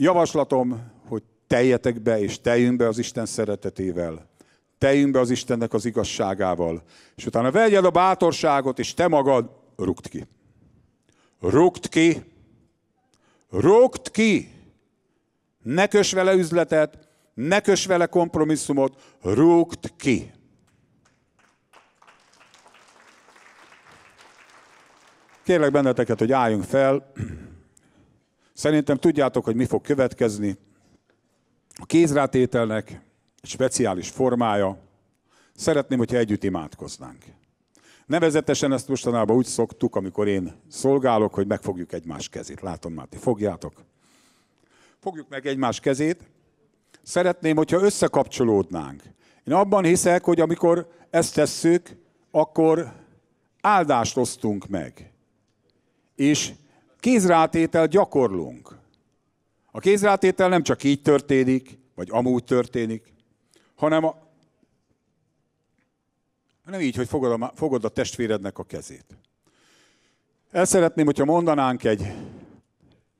Javaslatom, hogy teljetek be és teljünk be az Isten szeretetével. Teljünk be az Istennek az igazságával. És utána vegyed a bátorságot, és te magad rúgd ki. Rúgd ki. Rúgd ki. Ne kös vele üzletet, ne kös vele kompromisszumot, rúgd ki. Kérlek benneteket, hogy álljunk fel. Szerintem tudjátok, hogy mi fog következni. A kézrátételnek egy speciális formája. Szeretném, hogyha együtt imádkoznánk. Nevezetesen ezt mostanában úgy szoktuk, amikor én szolgálok, hogy megfogjuk egymás kezét. Látom már, ti fogjátok. Fogjuk meg egymás kezét. Szeretném, hogyha összekapcsolódnánk. Én abban hiszek, hogy amikor ezt tesszük, akkor áldást osztunk meg. És kézrátétel gyakorlunk. A kézrátétel nem csak így történik, vagy amúgy történik, hanem, a, nem így, hogy fogod a, fogod a testvérednek a kezét. El szeretném, hogyha mondanánk egy,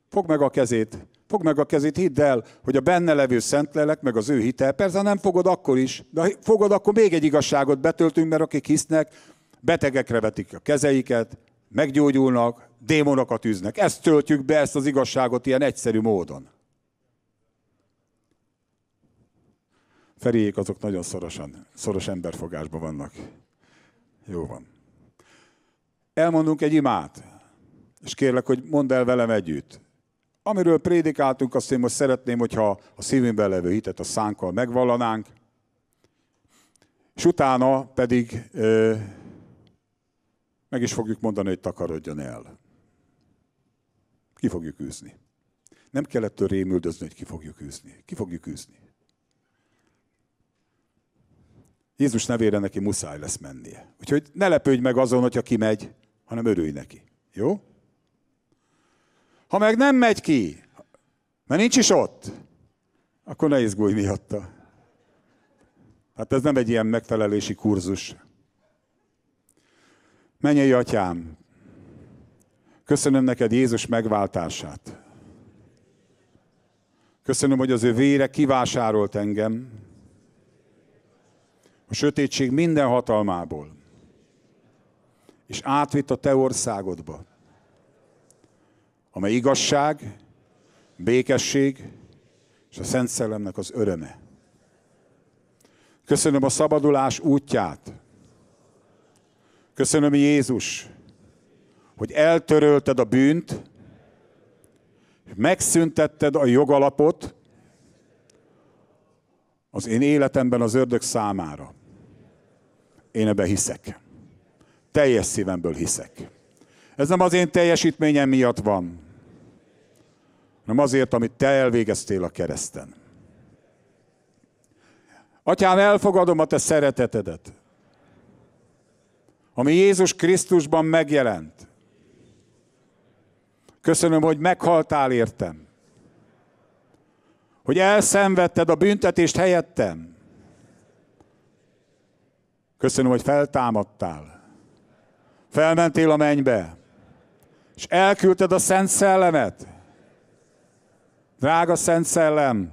fog meg a kezét, fog meg a kezét, hidd el, hogy a benne levő szentlelek, meg az ő hite, persze nem fogod akkor is, de fogod, akkor még egy igazságot betöltünk, mert akik hisznek, betegekre vetik a kezeiket, meggyógyulnak, démonokat üznek. Ezt töltjük be, ezt az igazságot ilyen egyszerű módon. Feriék azok nagyon szorosan, szoros emberfogásban vannak. Jó van. Elmondunk egy imát, és kérlek, hogy mondd el velem együtt. Amiről prédikáltunk, azt én most szeretném, hogyha a szívünkben levő hitet a szánkkal megvallanánk, és utána pedig ö, meg is fogjuk mondani, hogy takarodjon el. Ki fogjuk űzni. Nem kellett rémüldözni, hogy ki fogjuk űzni. Ki fogjuk űzni. Jézus nevére neki muszáj lesz mennie. Úgyhogy ne lepődj meg azon, hogyha kimegy, hanem örülj neki. Jó? Ha meg nem megy ki, mert nincs is ott, akkor ne izgulj miatta. Hát ez nem egy ilyen megfelelési kurzus. Menjél, atyám, Köszönöm neked Jézus megváltását. Köszönöm, hogy az ő vére kivásárolt engem a sötétség minden hatalmából, és átvitt a te országodba, amely igazság, békesség és a Szent Szellemnek az öröme. Köszönöm a szabadulás útját. Köszönöm Jézus, hogy eltörölted a bűnt, megszüntetted a jogalapot az én életemben az ördög számára. Én ebben hiszek. Teljes szívemből hiszek. Ez nem az én teljesítményem miatt van, hanem azért, amit te elvégeztél a kereszten. Atyám, elfogadom a te szeretetedet, ami Jézus Krisztusban megjelent. Köszönöm, hogy meghaltál értem. Hogy elszenvedted a büntetést helyettem. Köszönöm, hogy feltámadtál. Felmentél a mennybe. És elküldted a Szent Szellemet. Drága Szent Szellem,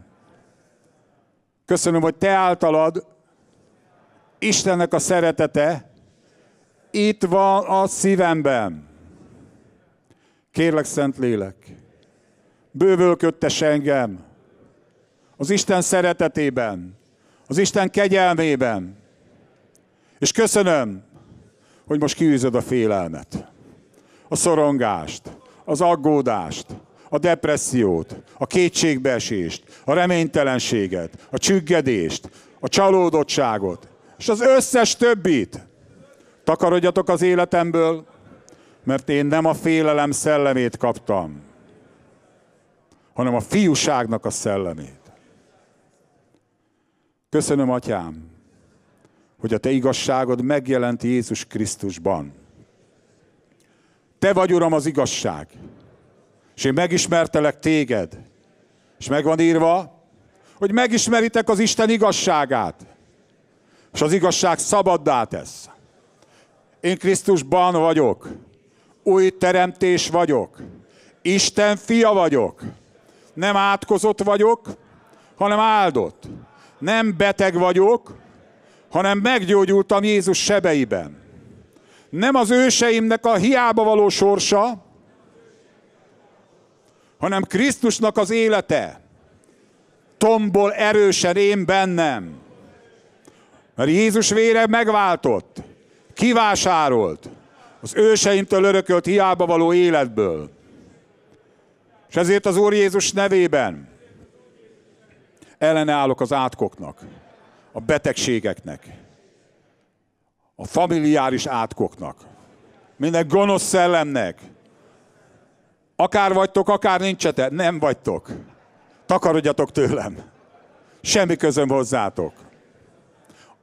köszönöm, hogy te általad Istennek a szeretete itt van a szívemben. Kérlek, Szent Lélek, bővölködtes engem az Isten szeretetében, az Isten kegyelmében. És köszönöm, hogy most kiűzöd a félelmet, a szorongást, az aggódást, a depressziót, a kétségbeesést, a reménytelenséget, a csüggedést, a csalódottságot, és az összes többit. Takarodjatok az életemből, mert én nem a félelem szellemét kaptam, hanem a fiúságnak a szellemét. Köszönöm, Atyám, hogy a Te igazságod megjelent Jézus Krisztusban. Te vagy, Uram, az igazság, és én megismertelek Téged, és meg van írva, hogy megismeritek az Isten igazságát, és az igazság szabaddá tesz. Én Krisztusban vagyok, új teremtés vagyok. Isten fia vagyok. Nem átkozott vagyok, hanem áldott. Nem beteg vagyok, hanem meggyógyultam Jézus sebeiben. Nem az őseimnek a hiába való sorsa, hanem Krisztusnak az élete tombol erősen én bennem. Mert Jézus vére megváltott, kivásárolt, az őseimtől örökölt hiába való életből. És ezért az Úr Jézus nevében ellenállok az átkoknak, a betegségeknek, a familiáris átkoknak, minden gonosz szellemnek. Akár vagytok, akár nincsetek, nem vagytok. Takarodjatok tőlem. Semmi közöm hozzátok.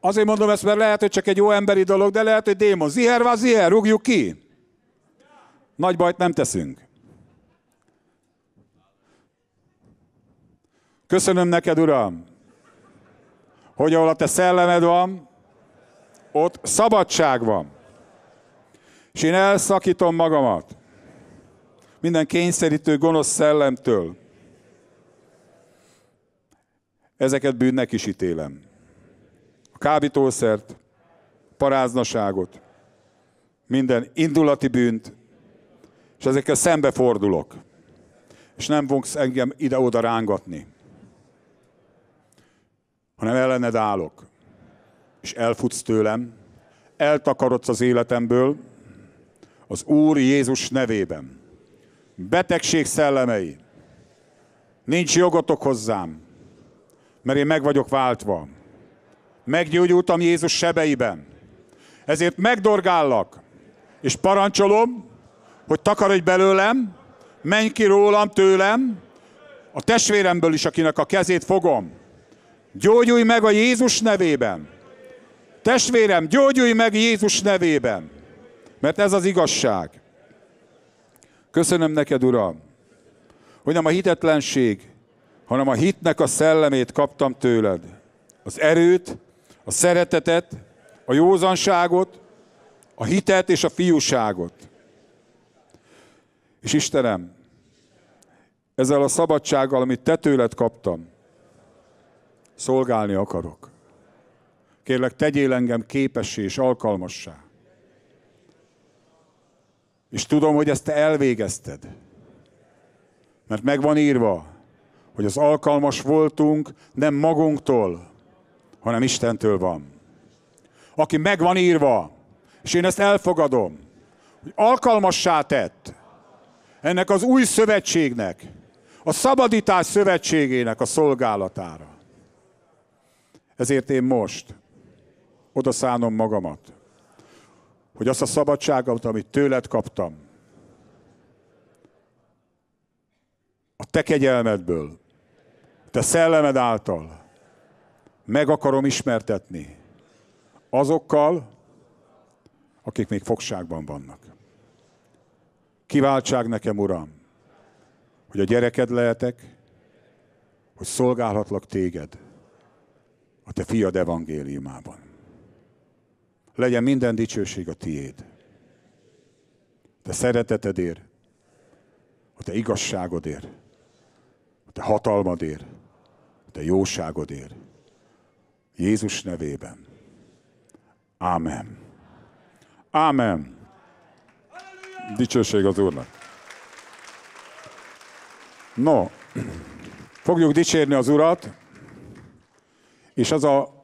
Azért mondom ezt, mert lehet, hogy csak egy jó emberi dolog, de lehet, hogy démon. Ziher van ziher, rúgjuk ki. Nagy bajt nem teszünk. Köszönöm neked, Uram, hogy ahol a te szellemed van, ott szabadság van. És én elszakítom magamat minden kényszerítő, gonosz szellemtől. Ezeket bűnnek is ítélem kábítószert, paráznaságot, minden indulati bűnt, és ezekkel szembe fordulok. És nem fogsz engem ide-oda rángatni, hanem ellened állok. És elfutsz tőlem, eltakarodsz az életemből, az Úr Jézus nevében. Betegség szellemei, nincs jogotok hozzám, mert én meg vagyok váltva meggyógyultam Jézus sebeiben. Ezért megdorgállak, és parancsolom, hogy takarodj belőlem, menj ki rólam, tőlem, a testvéremből is, akinek a kezét fogom. Gyógyulj meg a Jézus nevében. Testvérem, gyógyulj meg Jézus nevében. Mert ez az igazság. Köszönöm neked, Uram, hogy nem a hitetlenség, hanem a hitnek a szellemét kaptam tőled. Az erőt, a szeretetet, a józanságot, a hitet és a fiúságot. És Istenem, ezzel a szabadsággal, amit te tőled kaptam, szolgálni akarok. Kérlek, tegyél engem képessé és alkalmassá. És tudom, hogy ezt te elvégezted. Mert meg van írva, hogy az alkalmas voltunk nem magunktól, hanem Istentől van. Aki meg van írva, és én ezt elfogadom, hogy alkalmassá tett ennek az új szövetségnek, a szabadítás szövetségének a szolgálatára. Ezért én most odaszánom magamat, hogy azt a szabadságot, amit tőled kaptam, a te kegyelmedből, te szellemed által, meg akarom ismertetni azokkal, akik még fogságban vannak. Kiváltság nekem, Uram, hogy a gyereked lehetek, hogy szolgálhatlak téged a te fiad evangéliumában. Legyen minden dicsőség a tiéd. Te szeretetedért, a te igazságodért, a te hatalmadért, a te jóságodért. Jézus nevében. Ámen. Ámen. Dicsőség az Úrnak. No, fogjuk dicsérni az Urat, és az a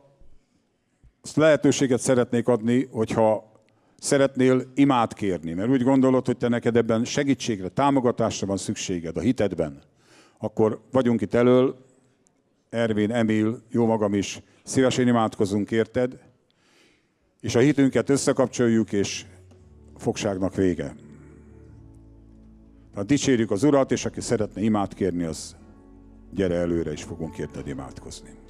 lehetőséget szeretnék adni, hogyha szeretnél imát kérni, mert úgy gondolod, hogy te neked ebben segítségre, támogatásra van szükséged a hitedben, akkor vagyunk itt elől, Ervin, Emil, jó magam is, Szívesen imádkozunk érted, és a hitünket összekapcsoljuk, és fogságnak vége. Tehát dicsérjük az Urat, és aki szeretne imát kérni, az gyere előre, és fogunk érted imádkozni.